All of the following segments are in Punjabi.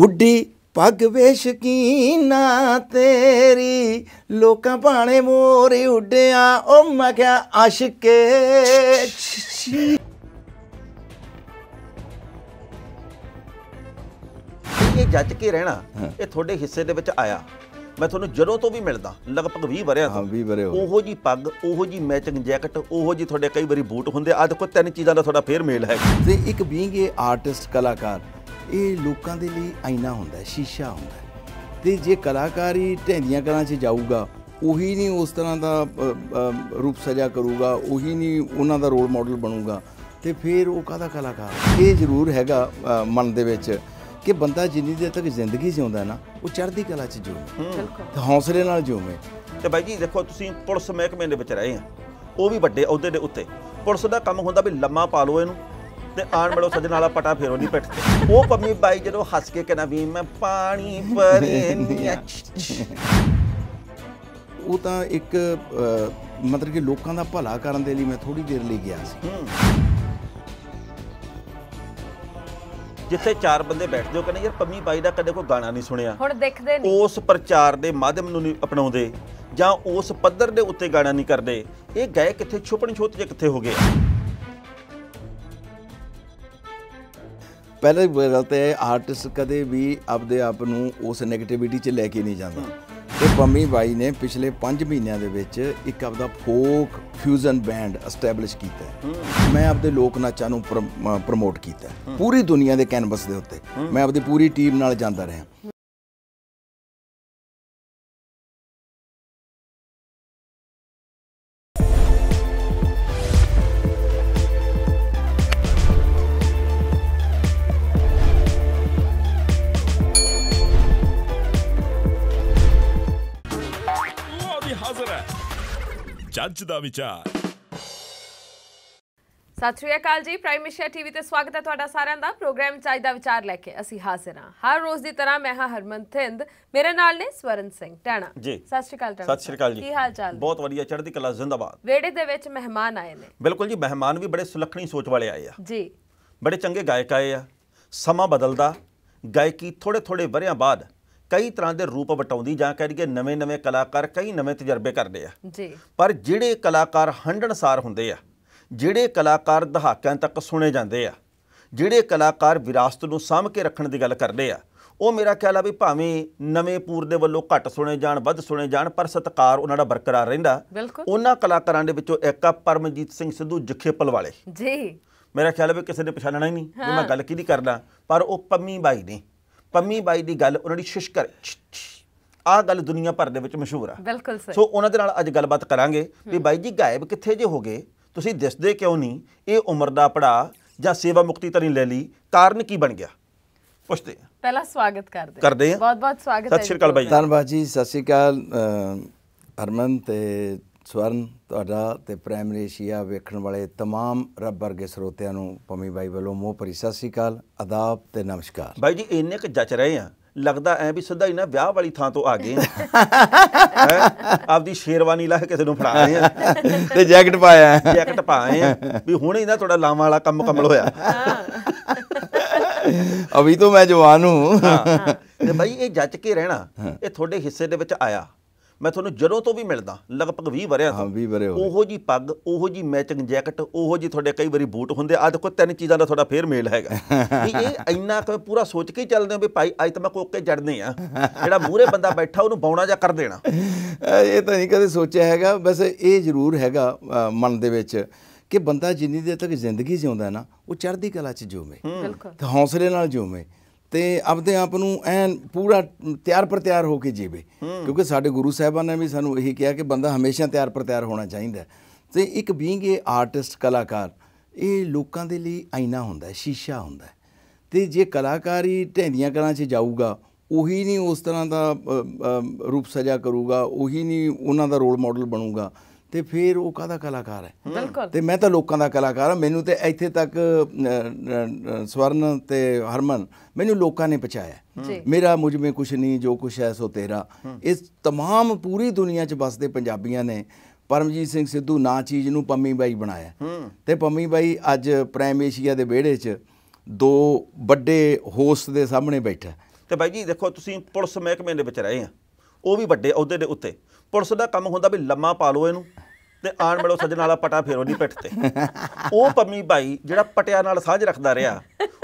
ਉੱਡੀ ਪੱਗ ਨਾ ਤੇਰੀ ਲੋਕਾਂ ਬਾਣੇ ਮੋਰ ਉੱਡਿਆ ਓ ਮੈਂ ਕਿਆ ਆਸ਼ਿਕੇ ਇਹ ਜੱਜ ਕੇ ਰਹਿਣਾ ਇਹ ਤੁਹਾਡੇ ਹਿੱਸੇ ਦੇ ਵਿੱਚ ਆਇਆ ਮੈਂ ਤੁਹਾਨੂੰ ਜਦੋਂ ਤੋਂ ਵੀ ਮਿਲਦਾ ਲਗਭਗ 20 ਵਰਿਆਂ ਤੋਂ ਹਾਂ 20 ਵਰੇ ਹੋ ਉਹੋ ਜੀ ਪੱਗ ਉਹੋ ਜੀ ਮੈਚਿੰਗ ਜੈਕਟ ਉਹੋ ਜੀ ਤੁਹਾਡੇ ਕਈ ਵਾਰੀ ਬੂਟ ਹੁੰਦੇ ਆ ਦੇਖੋ ਤਿੰਨ ਚੀਜ਼ਾਂ ਦਾ ਤੁਹਾਡਾ ਫੇਰ ਮੇਲ ਹੈ ਤੇ ਇੱਕ ਬੀਂਗ ਇਹ ਆਰਟਿਸਟ ਕਲਾਕਾਰ ਇਹ ਲੋਕਾਂ ਦੇ ਲਈ ਆਇਨਾ ਹੁੰਦਾ ਸ਼ੀਸ਼ਾ ਹੁੰਦਾ ਤੇ ਜੇ ਕਲਾਕਾਰੀ ਢੈਂਦੀਆਂ ਕਲਾਂ 'ਚ ਜਾਊਗਾ ਉਹੀ ਨਹੀਂ ਉਸ ਤਰ੍ਹਾਂ ਦਾ ਰੂਪ ਸਜਾ ਕਰੂਗਾ ਉਹੀ ਨਹੀਂ ਉਹਨਾਂ ਦਾ ਰੋਲ ਮਾਡਲ ਬਣੂਗਾ ਤੇ ਫਿਰ ਉਹ ਕਾਹਦਾ ਕਲਾਕਾਰ ਇਹ ਜ਼ਰੂਰ ਹੈਗਾ ਮਨ ਦੇ ਵਿੱਚ ਕਿ ਬੰਦਾ ਜਿੰਨੀ ਦੇਰ ਤੱਕ ਜ਼ਿੰਦਗੀ ਜਿਉਂਦਾ ਨਾ ਉਹ ਚੜ੍ਹਦੀ ਕਲਾ 'ਚ ਜਿਉਵੇ ਤੇ ਹੌਸਲੇ ਨਾਲ ਜਿਉਵੇ ਤੇ ਬਾਈ ਜੀ ਦੇਖੋ ਤੁਸੀਂ ਪੁਲਿਸ ਮਹਿਕਮੇ ਦੇ ਵਿੱਚ ਰਹੇ ਆ ਉਹ ਵੀ ਵੱਡੇ ਅਹੁਦੇ ਦੇ ਉੱਤੇ ਪੁਲਿਸ ਦਾ ਕੰਮ ਹੁੰਦਾ ਵੀ ਲੰਮਾ ਪਾ ਲਓ ਇਹਨੂੰ ਤੇ ਆਣ ਮੜੋ ਸੱਜਣ ਵਾਲਾ ਪਟਾ ਫੇਰੋ ਨਹੀਂ ਪਿੱਠ ਤੇ ਉਹ ਪੰਮੀ ਬਾਈ ਜਦੋਂ ਹੱਸ ਕੇ ਕਹਿੰਦਾ ਵੀ ਮੈਂ ਪਾਣੀ ਭਰੇ ਨਹੀਂ ਉਹ ਤਾਂ ਇੱਕ ਮਤਲਬ ਕਿ ਲੋਕਾਂ ਦਾ ਭਲਾ ਕਰਨ ਦੇ ਲਈ ਮੈਂ ਥੋੜੀ ਦੇਰ ਲਈ ਗਿਆ ਸੀ ਜਿੱਥੇ ਚਾਰ ਬੰਦੇ ਬੈਠਦੇ ਹੋ ਕਹਿੰਦੇ ਯਾਰ ਪੰਮੀ ਬਾਈ ਦਾ ਕਦੇ ਕੋਈ ਗਾਣਾ ਨਹੀਂ ਸੁਣਿਆ ਹੁਣ ਦੇਖਦੇ ਨਹੀਂ ਉਸ ਪ੍ਰਚਾਰ ਦੇ ਮਾਧਿਅਮ ਨੂੰ ਨਹੀਂ ਅਪਣਾਉਂਦੇ ਜਾਂ ਉਸ ਪੱਧਰ ਦੇ ਉੱਤੇ ਗਾਣਾ ਨਹੀਂ ਕਰਦੇ ਇਹ ਗਏ ਕਿੱਥੇ ਛੁਪਣ ਛੋਤ ਜੇ ਕਿੱਥੇ ਹੋ ਗਏ ਪਹਿਲੇ ਗੱਲ ਤੇ ਆਰਟਿਸਟ ਕਦੇ ਵੀ ਆਪਦੇ ਆਪ ਨੂੰ ਉਸ 네ਗੇਟਿਵਿਟੀ 'ਚ ਲੈ ਕੇ ਨਹੀਂ ਜਾਂਦਾ ਤੇ ਪੰਮੀ ਬਾਈ ਨੇ ਪਿਛਲੇ 5 ਮਹੀਨਿਆਂ ਦੇ ਵਿੱਚ ਇੱਕ ਆਪਦਾ ਫੋਕ ਫਿਊਜ਼ਨ ਬੈਂਡ ਐਸਟੈਬਲਿਸ਼ ਕੀਤਾ ਹੈ ਮੈਂ ਆਪਦੇ ਲੋਕ ਨਾਚਾਂ ਨੂੰ ਪ੍ਰਮੋਟ ਕੀਤਾ ਪੂਰੀ ਦੁਨੀਆ ਦੇ ਕੈਨਵਸ ਦੇ ਉੱਤੇ ਮੈਂ ਆਪਦੀ ਪੂਰੀ ਟੀਮ ਨਾਲ ਜਾਂਦਾ ਰਿਹਾ ਅੱਜ ਦਾ ਵਿਚਾਰ ਸਤਿ ਸ਼੍ਰੀ ਅਕਾਲ ਜੀ ਪ੍ਰਾਈਮ ਮਿਸ਼ਾ ਟੀਵੀ ਤੇ ਸਵਾਗਤ ਹੈ ਤੁਹਾਡਾ ਸਾਰਿਆਂ ਦਾ ਪ੍ਰੋਗਰਾਮ ਚਾਹ ਦਾ ਵਿਚਾਰ ਲੈ ਕੇ ਅਸੀਂ ਹਾਜ਼ਰ ਹਾਂ ਹਰ ਰੋਜ਼ ਦੀ ਤਰ੍ਹਾਂ ਮੈਂ ਹਾਂ ਹਰਮਨ ਥਿੰਦ ਮੇਰੇ ਨਾਲ ਨੇ ਸਵਰਨ ਸਿੰਘ ਟਾਣਾ ਜੀ ਸਤਿ ਸ਼੍ਰੀ ਅਕਾਲ ਟਾਣਾ ਸਤਿ ਸ਼੍ਰੀ ਅਕਾਲ ਜੀ ਕੀ ਹਾਲ ਚਾਲ ਬਹੁਤ ਵਧੀਆ ਚੜ੍ਹਦੀ ਕਲਾ ਜ਼ਿੰਦਾਬਾਦ ਵੇੜੇ ਦੇ ਵਿੱਚ ਮਹਿਮਾਨ ਆਏ ਨੇ ਬਿਲਕੁਲ ਜੀ ਮਹਿਮਾਨ ਵੀ ਬੜੇ ਸੁਲੱਖਣੀ ਸੋਚ ਵਾਲੇ ਆਏ ਆ ਜੀ ਬੜੇ ਚੰਗੇ ਗਾਇਕ ਆਏ ਆ ਸਮਾਂ ਬਦਲਦਾ ਗਾਇਕੀ ਥੋੜੇ ਥੋੜੇ ਵਰਿਆਂ ਬਾਅਦ ਕਈ ਤਰ੍ਹਾਂ ਦੇ ਰੂਪ ਵਟਾਉਂਦੀ ਜਾਂ ਕਹਿ ਲਈਏ ਨਵੇਂ-ਨਵੇਂ ਕਲਾਕਾਰ ਕਈ ਨਵੇਂ ਤਜਰਬੇ ਕਰਦੇ ਆ ਜੀ ਪਰ ਜਿਹੜੇ ਕਲਾਕਾਰ ਹੰਡਣਸਾਰ ਹੁੰਦੇ ਆ ਜਿਹੜੇ ਕਲਾਕਾਰ ਦਹਾਕਿਆਂ ਤੱਕ ਸੁਣੇ ਜਾਂਦੇ ਆ ਜਿਹੜੇ ਕਲਾਕਾਰ ਵਿਰਾਸਤ ਨੂੰ ਸਾਂਭ ਕੇ ਰੱਖਣ ਦੀ ਗੱਲ ਕਰਦੇ ਆ ਉਹ ਮੇਰਾ ਖਿਆਲ ਆ ਵੀ ਭਾਵੇਂ ਨਵੇਂ ਪੂਰ ਦੇ ਵੱਲੋਂ ਘੱਟ ਸੁਣੇ ਜਾਣ ਵੱਧ ਸੁਣੇ ਜਾਣ ਪਰ ਸਤਕਾਰ ਉਹਨਾਂ ਦਾ ਬਰਕਰਾਰ ਰਹਿੰਦਾ ਉਹਨਾਂ ਕਲਾਕਾਰਾਂ ਦੇ ਵਿੱਚੋਂ ਇੱਕ ਆ ਪਰਮਜੀਤ ਸਿੰਘ ਸਿੱਧੂ ਜਖੇਪਲ ਵਾਲੇ ਜੀ ਮੇਰਾ ਖਿਆਲ ਆ ਵੀ ਕਿਸੇ ਨੇ ਪਛਾਣਨਾ ਹੀ ਨਹੀਂ ਮੈਂ ਗੱਲ ਕਿਹਦੀ ਕਰਦਾ ਪਰ ਉਹ ਪੰਮੀ ਬਾਈ ਨੇ ਪੰਮੀ ਬਾਈ ਦੀ ਗੱਲ ਉਹਨਾਂ ਦੀ ਸ਼ਿਸ਼ਕਰ ਆ ਗੱਲ ਦੁਨੀਆ ਭਰ ਦੇ ਵਿੱਚ ਮਸ਼ਹੂਰ ਆ ਬਿਲਕੁਲ ਸਹੀ ਸੋ ਉਹਨਾਂ ਦੇ ਨਾਲ ਅੱਜ ਗੱਲਬਾਤ ਕਰਾਂਗੇ ਵੀ ਬਾਈ ਜੀ ਗਾਇਬ ਕਿੱਥੇ ਜੇ ਹੋ ਗਏ ਤੁਸੀਂ ਦਿਸਦੇ ਕਿਉਂ ਨਹੀਂ ਇਹ ਉਮਰ ਦਾ ਪੜਾ ਜਾਂ ਸੇਵਾ ਮੁਕਤੀ ਤਰੀ ਨਹੀਂ ਲੈ ਲਈ ਕਾਰਨ ਕੀ ਬਣ ਗਿਆ ਪੁੱਛਦੇ ਪਹਿਲਾ ਸਵਾਗਤ ਕਰਦੇ ਕਰਦੇ ਆ ਬਹੁਤ ਬਹੁਤ ਸਵਾਗਤ ਹੈ ਸਤਿ ਸ਼੍ਰੀ ਅਕਾਲ ਬਾਈ ਧੰਨਵਾਦ ਜੀ ਸਤਿ ਸ਼੍ਰੀ ਅਕਾਲ ਹਰਮਨ ਤੇ ਸਵਰਨ ਤੁਹਾਡਾ ਤੇ ਪ੍ਰਾਇਮਰੀ ਏਸ਼ੀਆ ਵੇਖਣ ਵਾਲੇ तमाम ਰੱਬ ਵਰਗੇ ਸਰੋਤਿਆਂ ਨੂੰ ਪਮੀ ਬਾਈ ਵੱਲੋਂ ਮੋਹ ਭਰੀ ਸਤਿ ਸ੍ਰੀ ਅਕਾਲ ਆਦਾਬ ਤੇ ਨਮਸਕਾਰ ਬਾਈ ਜੀ ਇੰਨੇ ਕ ਜੱਚ ਰਹੇ ਆ ਲੱਗਦਾ ਐ ਵੀ ਸਿੱਧਾ ਹੀ ਨਾ ਵਿਆਹ ਵਾਲੀ ਥਾਂ ਤੋਂ ਆ ਗਏ ਆਪਦੀ ਸ਼ੇਰਵਾਨੀ ਲਾ ਕੇ ਕਿਸੇ ਨੂੰ ਫੜਾ ਰਹੇ ਆ ਤੇ ਜੈਕਟ ਪਾਇਆ ਜੈਕਟ ਪਾਏ ਆ ਵੀ ਹੁਣੇ ਹੀ ਨਾ ਤੁਹਾਡਾ ਲਾਵਾਂ ਵਾਲਾ ਕੰਮ ਕਮਲ ਹੋਇਆ ਅਭੀ ਤੋਂ ਮੈਂ ਜਵਾਨ ਹੂੰ ਤੇ ਭਾਈ ਇਹ ਜੱਜ ਕੇ ਰਹਿਣਾ ਇਹ ਤੁਹਾਡੇ ਹਿੱਸੇ ਦੇ ਵਿੱਚ ਆਇਆ ਮੈਂ ਤੁਹਾਨੂੰ ਜਦੋਂ ਤੋਂ ਵੀ ਮਿਲਦਾ ਲਗਭਗ 20 ਵਰਿਆਂ ਤੋਂ ਹਾਂ 20 ਵਰੇ ਹੋ ਉਹੋ ਜੀ ਪੱਗ ਉਹੋ ਜੀ ਮੈਚਿੰਗ ਜੈਕਟ ਉਹੋ ਜੀ ਤੁਹਾਡੇ ਕਈ ਵਾਰੀ ਬੂਟ ਹੁੰਦੇ ਆ ਦੇਖੋ ਤਿੰਨ ਚੀਜ਼ਾਂ ਦਾ ਤੁਹਾਡਾ ਫੇਰ ਮੇਲ ਹੈਗਾ ਵੀ ਇਹ ਇੰਨਾ ਕੁ ਪੂਰਾ ਸੋਚ ਕੇ ਚੱਲਦੇ ਹੋ ਵੀ ਭਾਈ ਅੱਜ ਤਾਂ ਮੈਂ ਕੋਕੇ ਜੜਨੇ ਆ ਜਿਹੜਾ ਮੂਰੇ ਬੰਦਾ ਬੈਠਾ ਉਹਨੂੰ ਬੌਣਾ ਜਾਂ ਕਰ ਦੇਣਾ ਇਹ ਤਾਂ ਨਹੀਂ ਕਦੇ ਸੋਚਿਆ ਹੈਗਾ ਬਸ ਇਹ ਜ਼ਰੂਰ ਹੈਗਾ ਮਨ ਦੇ ਵਿੱਚ ਕਿ ਬੰਦਾ ਜਿੰਨੀ ਦੇਰ ਤੱਕ ਜ਼ਿੰਦਗੀ ਜਿਉਂਦਾ ਹੈ ਨਾ ਉਹ ਚੜ੍ਹਦੀ ਕਲਾ 'ਚ ਜੂਮੇ ਬਿਲਕੁਲ ਤੇ ਹੌਸਲੇ ਨਾਲ ਜੂਮੇ ਤੇ ਆਪਦੇ ਆਪ ਨੂੰ ਐਨ ਪੂਰਾ ਤਿਆਰ ਪਰ ਤਿਆਰ ਹੋ ਕੇ ਜੀਵੇ ਕਿਉਂਕਿ ਸਾਡੇ ਗੁਰੂ ਸਾਹਿਬਾਨ ਨੇ ਵੀ ਸਾਨੂੰ ਇਹੀ ਕਿਹਾ ਕਿ ਬੰਦਾ ਹਮੇਸ਼ਾ ਤਿਆਰ ਪਰ ਤਿਆਰ ਹੋਣਾ ਚਾਹੀਦਾ ਤੇ ਇੱਕ ਬੀਂਗ ਇਹ ਆਰਟਿਸਟ ਕਲਾਕਾਰ ਇਹ ਲੋਕਾਂ ਦੇ ਲਈ ਆਇਨਾ ਹੁੰਦਾ ਹੈ ਸ਼ੀਸ਼ਾ ਹੁੰਦਾ ਹੈ ਤੇ ਜੇ ਕਲਾਕਾਰੀ ਢੈਂਦੀਆਂ ਕਰਾਂ 'ਚ ਜਾਊਗਾ ਉਹੀ ਨਹੀਂ ਉਸ ਤਰ੍ਹਾਂ ਦਾ ਰੂਪ ਸਜਾ ਕਰੂਗਾ ਉਹੀ ਨਹੀਂ ਉਹਨਾਂ ਦਾ ਰੋਲ ਮਾਡਲ ਬਣੂਗਾ ਤੇ ਫਿਰ ਉਹ ਕਾਹਦਾ ਕਲਾਕਾਰ ਹੈ ਤੇ ਮੈਂ ਤਾਂ ਲੋਕਾਂ ਦਾ ਕਲਾਕਾਰ ਹਾਂ ਮੈਨੂੰ ਤੇ ਇੱਥੇ ਤੱਕ ਸਵਰਨ ਤੇ ਹਰਮਨ ਮੈਨੂੰ ਲੋਕਾਂ ਨੇ ਪਛਾਇਆ ਮੇਰਾ ਮੁਝ ਮੇ ਕੁਛ ਨਹੀਂ ਜੋ ਕੁਛ ਹੈ ਸੋ ਤੇਰਾ ਇਸ तमाम ਪੂਰੀ ਦੁਨੀਆ 'ਚ ਬਸਦੇ ਪੰਜਾਬੀਆਂ ਨੇ ਪਰਮਜੀਤ ਸਿੰਘ ਸਿੱਧੂ ਨਾ ਚੀਜ਼ ਨੂੰ ਪੰਮੀ ਬਾਈ ਬਣਾਇਆ ਤੇ ਪੰਮੀ ਬਾਈ ਅੱਜ ਪ੍ਰਾਈਮ ਏਸ਼ੀਆ ਦੇ ਵਿਹੜੇ 'ਚ ਦੋ ਵੱਡੇ ਹੋਸਟ ਦੇ ਸਾਹਮਣੇ ਬੈਠਾ ਤੇ ਬਾਈ ਜੀ ਦੇਖੋ ਤੁਸੀਂ ਪੁਲਿਸ ਮਹਿਕਮੇ ਦੇ ਵਿੱਚ ਰਹੇ ਆ ਉਹ ਵੀ ਵੱਡੇ ਅਹੁਦੇ ਦੇ ਉੱਤੇ ਪੁਲਿਸ ਦਾ ਕੰਮ ਹੁੰਦਾ ਵੀ ਲੰਮਾ ਪਾ ਲਓ ਇਹਨੂੰ ਤੇ ਆਣ ਮਿਲੋ ਸੱਜਣ ਵਾਲਾ ਪਟਾ ਫੇਰੋ ਨਹੀਂ ਪਿੱਠ ਤੇ ਉਹ ਪੰਮੀ ਬਾਈ ਜਿਹੜਾ ਪਟਿਆ ਨਾਲ ਸਾਝ ਰੱਖਦਾ ਰਿਹਾ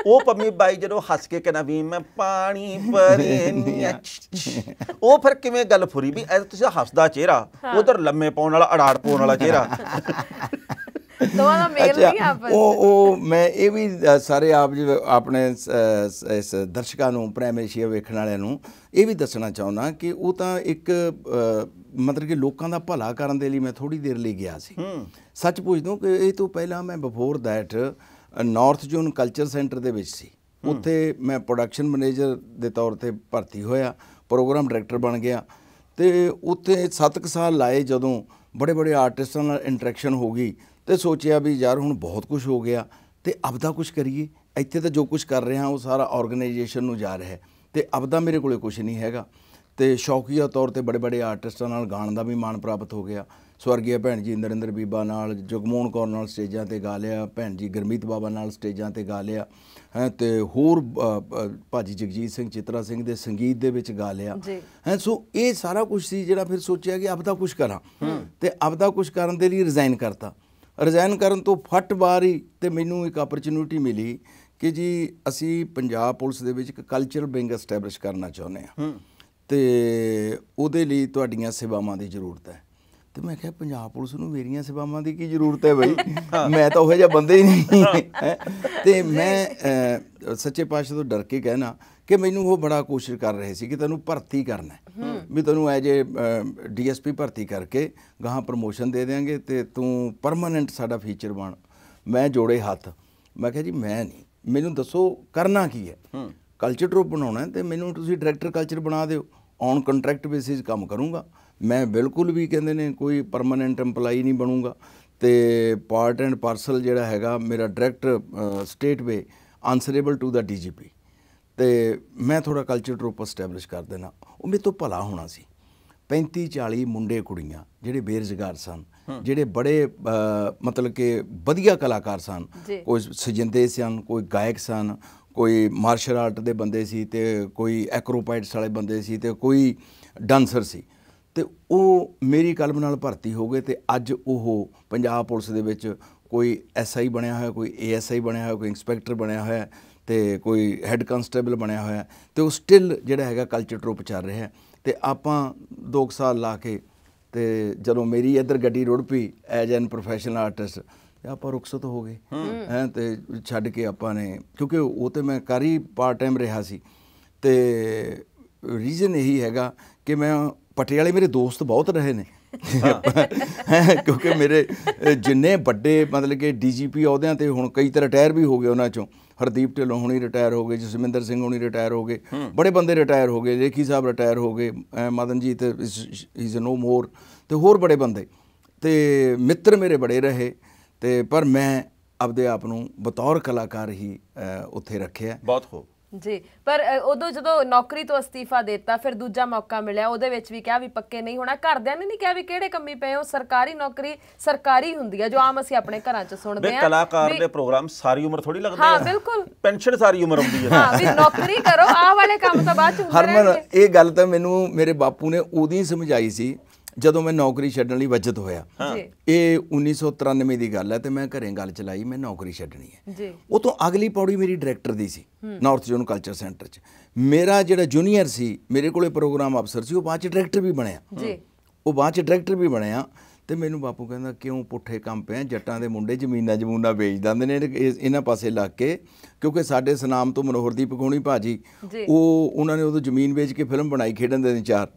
ਉਹ ਪੰਮੀ ਬਾਈ ਜਦੋਂ ਹੱਸ ਕੇ ਕਹਿੰਦਾ ਵੀ ਮੈਂ ਪਾਣੀ ਭਰੇ ਉਹ ਫਿਰ ਕਿਵੇਂ ਗੱਲ ਫੁਰੀ ਵੀ ਐ ਤੁਸੀਂ ਹੱਸਦਾ ਚਿਹਰਾ ਉਧਰ ਲੰਮੇ ਪਾਉਣ ਵਾਲਾ ਅੜਾੜ ਪਾਉਣ ਵਾਲਾ ਚਿਹਰਾ ਦੋਵਾਂ ਦਾ ਮੇਲ ਨਹੀਂ ਆਪਸ ਉਹ ਉਹ ਮੈਂ ਇਹ ਵੀ ਸਾਰੇ ਆਪ ਜੀ ਆਪਣੇ ਇਸ ਦਰਸ਼ਕਾਂ ਨੂੰ ਪ੍ਰਾਇਮਰੀਸ਼ੀਆ ਵੇਖਣ ਵਾਲਿਆਂ ਨੂੰ ਇਹ ਵੀ ਦੱਸਣਾ ਚਾਹੁੰਦਾ ਕਿ ਉਹ ਤਾਂ ਇੱਕ ਮਤਲਬ ਕਿ ਲੋਕਾਂ ਦਾ ਭਲਾ ਕਰਨ ਦੇ ਲਈ ਮੈਂ ਥੋੜੀ ਦੇਰ ਲਈ ਗਿਆ ਸੀ ਸੱਚ ਪੁੱਛਦਾ ਕਿ ਇਹ ਤੋਂ ਪਹਿਲਾਂ ਮੈਂ before that north zone culture centre ਦੇ ਵਿੱਚ ਸੀ ਉੱਥੇ ਮੈਂ ਪ੍ਰੋਡਕਸ਼ਨ ਮੈਨੇਜਰ ਦੇ ਤੌਰ ਤੇ ਭਰਤੀ ਹੋਇਆ ਪ੍ਰੋਗਰਾਮ ਡਾਇਰੈਕਟਰ ਬਣ ਗਿਆ ਤੇ ਉੱਥੇ 7 ਸਾਲ ਲਾਏ ਜਦੋਂ ਬੜੇ ਬੜੇ ਆਰਟਿਸਟਾਂ ਨਾਲ ਇੰਟਰੈਕਸ਼ਨ ਹੋ ਗਈ ਤੇ ਸੋਚਿਆ ਵੀ ਯਾਰ ਹੁਣ ਬਹੁਤ ਕੁਝ ਹੋ ਗਿਆ ਤੇ ਆਪਦਾ ਕੁਝ ਕਰੀਏ ਇੱਥੇ ਤਾਂ ਜੋ ਕੁਝ ਕਰ ਰਿਹਾ ਉਹ ਸਾਰਾ ਆਰਗੇਨਾਈਜੇਸ਼ਨ ਨੂੰ ਜਾ ਰਿਹਾ ਤੇ ਆਪਦਾ ਮੇਰੇ ਕੋਲੇ ਕੁਝ ਨਹੀਂ ਹੈਗਾ ਤੇ ਸ਼ੌਕੀਆ ਤੌਰ ਤੇ ਬੜੇ ਬੜੇ ਆਰਟਿਸਟਾਂ ਨਾਲ ਗਾਣ ਦਾ ਵੀ ਮਾਣ ਪ੍ਰਾਪਤ ਹੋ ਗਿਆ ਸਵਰਗੀ ਭੈਣ ਜੀ ਨਰਿੰਦਰ ਬੀਬਾ ਨਾਲ ਜਗਮੋਹਨ ਕੌਰ ਨਾਲ ਸਟੇਜਾਂ ਤੇ ਗਾ ਲਿਆ ਭੈਣ ਜੀ ਗਰਮੀਤ ਬਾਬਾ ਨਾਲ ਸਟੇਜਾਂ ਤੇ ਗਾ ਲਿਆ ਹੈ ਤੇ ਹੋਰ ਭਾਜੀ ਜਗਜੀਤ ਸਿੰਘ ਚਿਤਰਾ ਸਿੰਘ ਦੇ ਸੰਗੀਤ ਦੇ ਵਿੱਚ ਗਾ ਲਿਆ ਹੈ ਸੋ ਇਹ ਸਾਰਾ ਕੁਝ ਸੀ ਜਿਹੜਾ ਫਿਰ ਸੋਚਿਆ ਕਿ ਆਪਦਾ ਕੁਝ ਕਰਾਂ ਤੇ ਆਪਦਾ ਕੁਝ ਕਰਨ ਦੇ ਲਈ ਰਿਜ਼ਾਈਨ ਕਰਤਾ ਰਿਜ਼ਾਈਨ ਕਰਨ ਤੋਂ ਫੱਟ ਬਾਰੀ ਤੇ ਮੈਨੂੰ ਇੱਕ ਓਪਰਚੁਨਿਟੀ ਮਿਲੀ ਕਿ ਜੀ ਅਸੀਂ ਪੰਜਾਬ ਪੁਲਿਸ ਦੇ ਵਿੱਚ ਇੱਕ ਕਲਚਰਲ ਬਿੰਗ ਐਸਟੈਬਲਿਸ਼ ਕਰਨਾ ਚਾਹੁੰਦੇ ਹਾਂ ਤੇ ਉਹਦੇ ਲਈ ਤੁਹਾਡੀਆਂ ਸੇਵਾਵਾਂ ਦੀ ਜ਼ਰੂਰਤ ਹੈ ਤੇ ਮੈਂ ਕਿਹਾ ਪੰਜਾਬ ਪੁਲਿਸ ਨੂੰ ਮੇਰੀਆਂ ਸੇਵਾਵਾਂ ਦੀ ਕੀ ਜ਼ਰੂਰਤ ਹੈ ਬਈ ਮੈਂ ਤਾਂ ਉਹ ਜਿਹਾ ਬੰਦਾ ਹੀ ਨਹੀਂ ਤੇ ਮੈਂ ਸੱਚੇ ਪਾਤਸ਼ਾਹ ਤੋਂ ਡਰ ਕੇ ਕਹਿਣਾ ਕਿ ਮੈਨੂੰ ਉਹ ਬੜਾ ਕੋਸ਼ਿਸ਼ ਕਰ ਰਹੇ ਸੀ ਕਿ ਤੈਨੂੰ ਭਰਤੀ ਕਰਨਾ ਵੀ ਤੈਨੂੰ ਐਜ ਡੀਐਸਪੀ ਭਰਤੀ ਕਰਕੇ ਗਾਹਾਂ ਪ੍ਰੋਮੋਸ਼ਨ ਦੇ ਦੇਾਂਗੇ ਤੇ ਤੂੰ ਪਰਮਨੈਂਟ ਸਾਡਾ ਫੀਚਰ ਬਣ ਮੈਂ ਜੋੜੇ ਹੱਥ ਮੈਂ ਕਿਹਾ ਜੀ ਮੈਂ ਨਹੀਂ ਮੈਨੂੰ ਦੱਸੋ ਕਰਨਾ ਕੀ ਹੈ ਕਲਚਰ ਟ੍ਰੂਪ ਬਣਾਉਣਾ ਹੈ ਤੇ ਮੈਨੂੰ ਤੁਸੀਂ ਡਾਇਰੈਕਟਰ ਕਲਚਰ ਬਣਾ ਦਿਓ ਔਨ ਕੰਟਰੈਕਟ ਬੇਸਿਸ ਕੰਮ ਕਰੂੰਗਾ ਮੈਂ ਬਿਲਕੁਲ ਵੀ ਕਹਿੰਦੇ ਨੇ ਕੋਈ ਪਰਮਨੈਂਟ EMPLOYE ਨਹੀਂ ਬਣੂੰਗਾ ਤੇ ਪਾਰਟ ਐਂਡ ਪਾਰਸਲ ਜਿਹੜਾ ਹੈਗਾ ਮੇਰਾ direct straightway answerable to the DGP ਤੇ ਮੈਂ ਥੋੜਾ ਕਲਚਰ ਟਰੂਪ ਸਟੈਬਲਿਸ਼ ਕਰ ਦੇਣਾ ਉਹ ਮੇਰੇ ਤੋਂ ਭਲਾ ਹੋਣਾ ਸੀ 35 40 ਮੁੰਡੇ ਕੁੜੀਆਂ ਜਿਹੜੇ ਬੇਰਜ਼ਗਾਰ ਸਨ ਜਿਹੜੇ ਬੜੇ ਮਤਲਬ ਕਿ ਵਧੀਆ ਕਲਾਕਾਰ ਸਨ ਕੋਈ ਸਜਿੰਦੇ ਸਨ ਕੋਈ ਗਾਇਕ ਸਨ ਕੋਈ ਮਾਰਸ਼ਲ ਆਰਟ ਦੇ ਬੰਦੇ ਸੀ ਤੇ ਕੋਈ ਐਕਰੋਪਾਈਟਸ ਵਾਲੇ ਬੰਦੇ ਸੀ ਤੇ ਕੋਈ ਡਾਂਸਰ ਸੀ ਤੇ ਉਹ ਮੇਰੀ ਕਲਮ ਨਾਲ ਭਰਤੀ ਹੋ ਗਏ ਤੇ ਅੱਜ ਉਹ ਪੰਜਾਬ ਪੁਲਿਸ ਦੇ ਵਿੱਚ ਕੋਈ ਐਸਆਈ ਬਣਿਆ ਹੋਇਆ ਕੋਈ ਏਐਸਆਈ ਬਣਿਆ ਹੋਇਆ ਕੋਈ ਇੰਸਪੈਕਟਰ ਬਣਿਆ ਹੋਇਆ ਤੇ ਕੋਈ ਹੈੱਡ ਕਨਸਟੇਬਲ ਬਣਿਆ ਹੋਇਆ ਤੇ ਉਹ ਸਟਿਲ ਜਿਹੜਾ ਹੈਗਾ ਕਲਚਰ ਟ੍ਰੋਪ ਚੱਲ ਰਿਹਾ ਹੈ ਤੇ ਆਪਾਂ 2 ਸਾਲ ਲਾ ਕੇ ਤੇ ਜਦੋਂ ਮੇਰੀ ਇੱਧਰ ਗੱਡੀ ਰੁੜ ਪਈ ਐਜ਼ ਐਨ ਪ੍ਰੋਫੈਸ਼ਨਲ ਆਰਟਿਸਟ ਤੇ ਆਪਾਂ ਰੁਕਸਤ ਹੋ ਗਏ ਹੈ ਤੇ ਛੱਡ ਕੇ ਆਪਾਂ ਨੇ ਕਿਉਂਕਿ ਉਹ ਤੇ ਮੈਂ ਕਾਰੀ ਪਾਰਟ ਟਾਈਮ ਰਿਹਾ ਸੀ ਤੇ ਰੀਜ਼ਨ ਇਹੀ ਹੈਗਾ ਕਿ ਮੈਂ ਪਟਿਆਲੇ ਮੇਰੇ ਦੋਸਤ ਬਹੁਤ ਰਹੇ ਨੇ ਕਿਉਂਕਿ ਮੇਰੇ ਜਿੰਨੇ ਵੱਡੇ ਮਤਲਬ ਕਿ ਡੀਜੀਪੀ ਅਹੁਦਿਆਂ ਤੇ ਹੁਣ ਕਈ ਤਰ੍ਹਾਂ ਰਿਟਾਇਰ ਵੀ ਹੋ ਗਏ ਉਹਨਾਂ ਚੋਂ ਹਰਦੀਪ ਢਿੱਲੋਂ ਹੁਣੀ ਰਿਟਾਇਰ ਹੋ ਗਏ ਜਸਵਿੰਦਰ ਸਿੰਘ ਹੁਣੀ ਰਿਟਾਇਰ ਹੋ ਗਏ ਬੜੇ ਬੰਦੇ ਰਿਟਾਇਰ ਹੋ ਗਏ ਲੇਖੀ ਸਾਹਿਬ ਰਿਟਾਇਰ ਹੋ ਗਏ ਮਦਨਜੀਤ ਇਜ਼ ਨੋ ਮੋਰ ਤੇ ਹੋਰ ਬੜੇ ਬੰਦੇ ਤੇ ਮਿੱਤਰ ਮੇਰੇ ਬੜੇ ਰਹੇ ਤੇ ਪਰ ਮੈਂ ਆਪਦੇ ਆਪ ਨੂੰ ਬਤੌਰ ਕਲਾਕਾਰ ਹੀ ਉੱਥੇ ਰੱਖਿਆ ਬਹੁਤ ਖੂਬ ਜੀ ਪਰ ਉਦੋਂ ਜਦੋਂ ਨੌਕਰੀ ਤੋਂ ਅਸਤੀਫਾ ਦਿੱਤਾ ਫਿਰ ਦੂਜਾ ਮੌਕਾ ਮਿਲਿਆ ਉਹਦੇ ਵਿੱਚ ਵੀ ਕਿਹਾ ਵੀ ਪੱਕੇ ਨਹੀਂ ਹੋਣਾ ਘਰਦਿਆਂ ਨੇ ਨਹੀਂ ਕਿਹਾ ਵੀ ਕਿਹੜੇ ਕੰਮੀ ਪਏ ਹੋ ਸਰਕਾਰੀ ਨੌਕਰੀ ਸਰਕਾਰੀ ਹੁੰਦੀ ਹੈ ਜੋ ਆਮ ਅਸੀਂ ਆਪਣੇ ਘਰਾਂ 'ਚ ਸੁਣਦੇ ਆ ਕਲਾਕਾਰ ਦੇ ਪ੍ਰੋਗਰਾਮ ਸਾਰੀ ਉਮਰ ਥੋੜੀ ਲੱਗਦੇ ਹਾਂ ਬਿਲਕੁਲ ਪੈਨਸ਼ਨ ਸਾਰੀ ਉਮਰ ਹੁੰਦੀ ਹੈ ਹਾਂ ਵੀ ਨੌਕਰੀ ਕਰੋ ਆਹ ਵਾਲੇ ਕੰਮ ਤਾਂ ਬਾਅਦ 'ਚ ਹੁੰਦੇ ਹਰਮਨ ਇਹ ਗੱਲ ਤਾਂ ਮੈਨੂੰ ਮੇਰੇ ਬਾਪੂ ਨੇ ਉਦੋਂ ਹੀ ਸਮਝਾਈ ਸੀ ਜਦੋਂ ਮੈਂ ਨੌਕਰੀ ਛੱਡਣ ਲਈ ਵਜਤ ਹੋਇਆ ਇਹ 1993 ਦੀ ਗੱਲ ਹੈ ਤੇ ਮੈਂ ਘਰੇ ਗੱਲ ਚਲਾਈ ਮੈਂ ਨੌਕਰੀ ਛੱਡਣੀ ਹੈ ਜੀ ਉਹ ਤੋਂ ਅਗਲੀ ਪੌੜੀ ਮੇਰੀ ਡਾਇਰੈਕਟਰ ਦੀ ਸੀ ਨਾਰਥ ਜ਼ੋਨ ਕਲਚਰ ਸੈਂਟਰ 'ਚ ਮੇਰਾ ਜਿਹੜਾ ਜੂਨੀਅਰ ਸੀ ਮੇਰੇ ਕੋਲੇ ਪ੍ਰੋਗਰਾਮ ਅਫਸਰ ਸੀ ਉਹ ਬਾਅਦ 'ਚ ਡਾਇਰੈਕਟਰ ਵੀ ਬਣਿਆ ਜੀ ਉਹ ਬਾਅਦ 'ਚ ਡਾਇਰੈਕਟਰ ਵੀ ਬਣਿਆ ਤੇ ਮੈਨੂੰ ਬਾਪੂ ਕਹਿੰਦਾ ਕਿਉਂ ਪੁੱਠੇ ਕੰਮ ਪਿਆ ਜੱਟਾਂ ਦੇ ਮੁੰਡੇ ਜ਼ਮੀਨਾਂ ਜਮੂਨਾ ਵੇਚ ਦਿੰਦੇ ਨੇ ਇਹਨਾਂ ਪਾਸੇ ਲੱਗ ਕੇ ਕਿਉਂਕਿ ਸਾਡੇ ਸਨਾਮ ਤੋਂ ਮਨੋਹਰਦੀਪ ਗੋਣੀ ਭਾਜੀ ਉਹ ਉਹਨਾਂ ਨੇ ਉਦੋਂ ਜ਼ਮੀਨ ਵੇਚ ਕੇ ਫਿਲਮ ਬਣਾਈ ਖੇਡਣ ਦੇ ਚਾਰ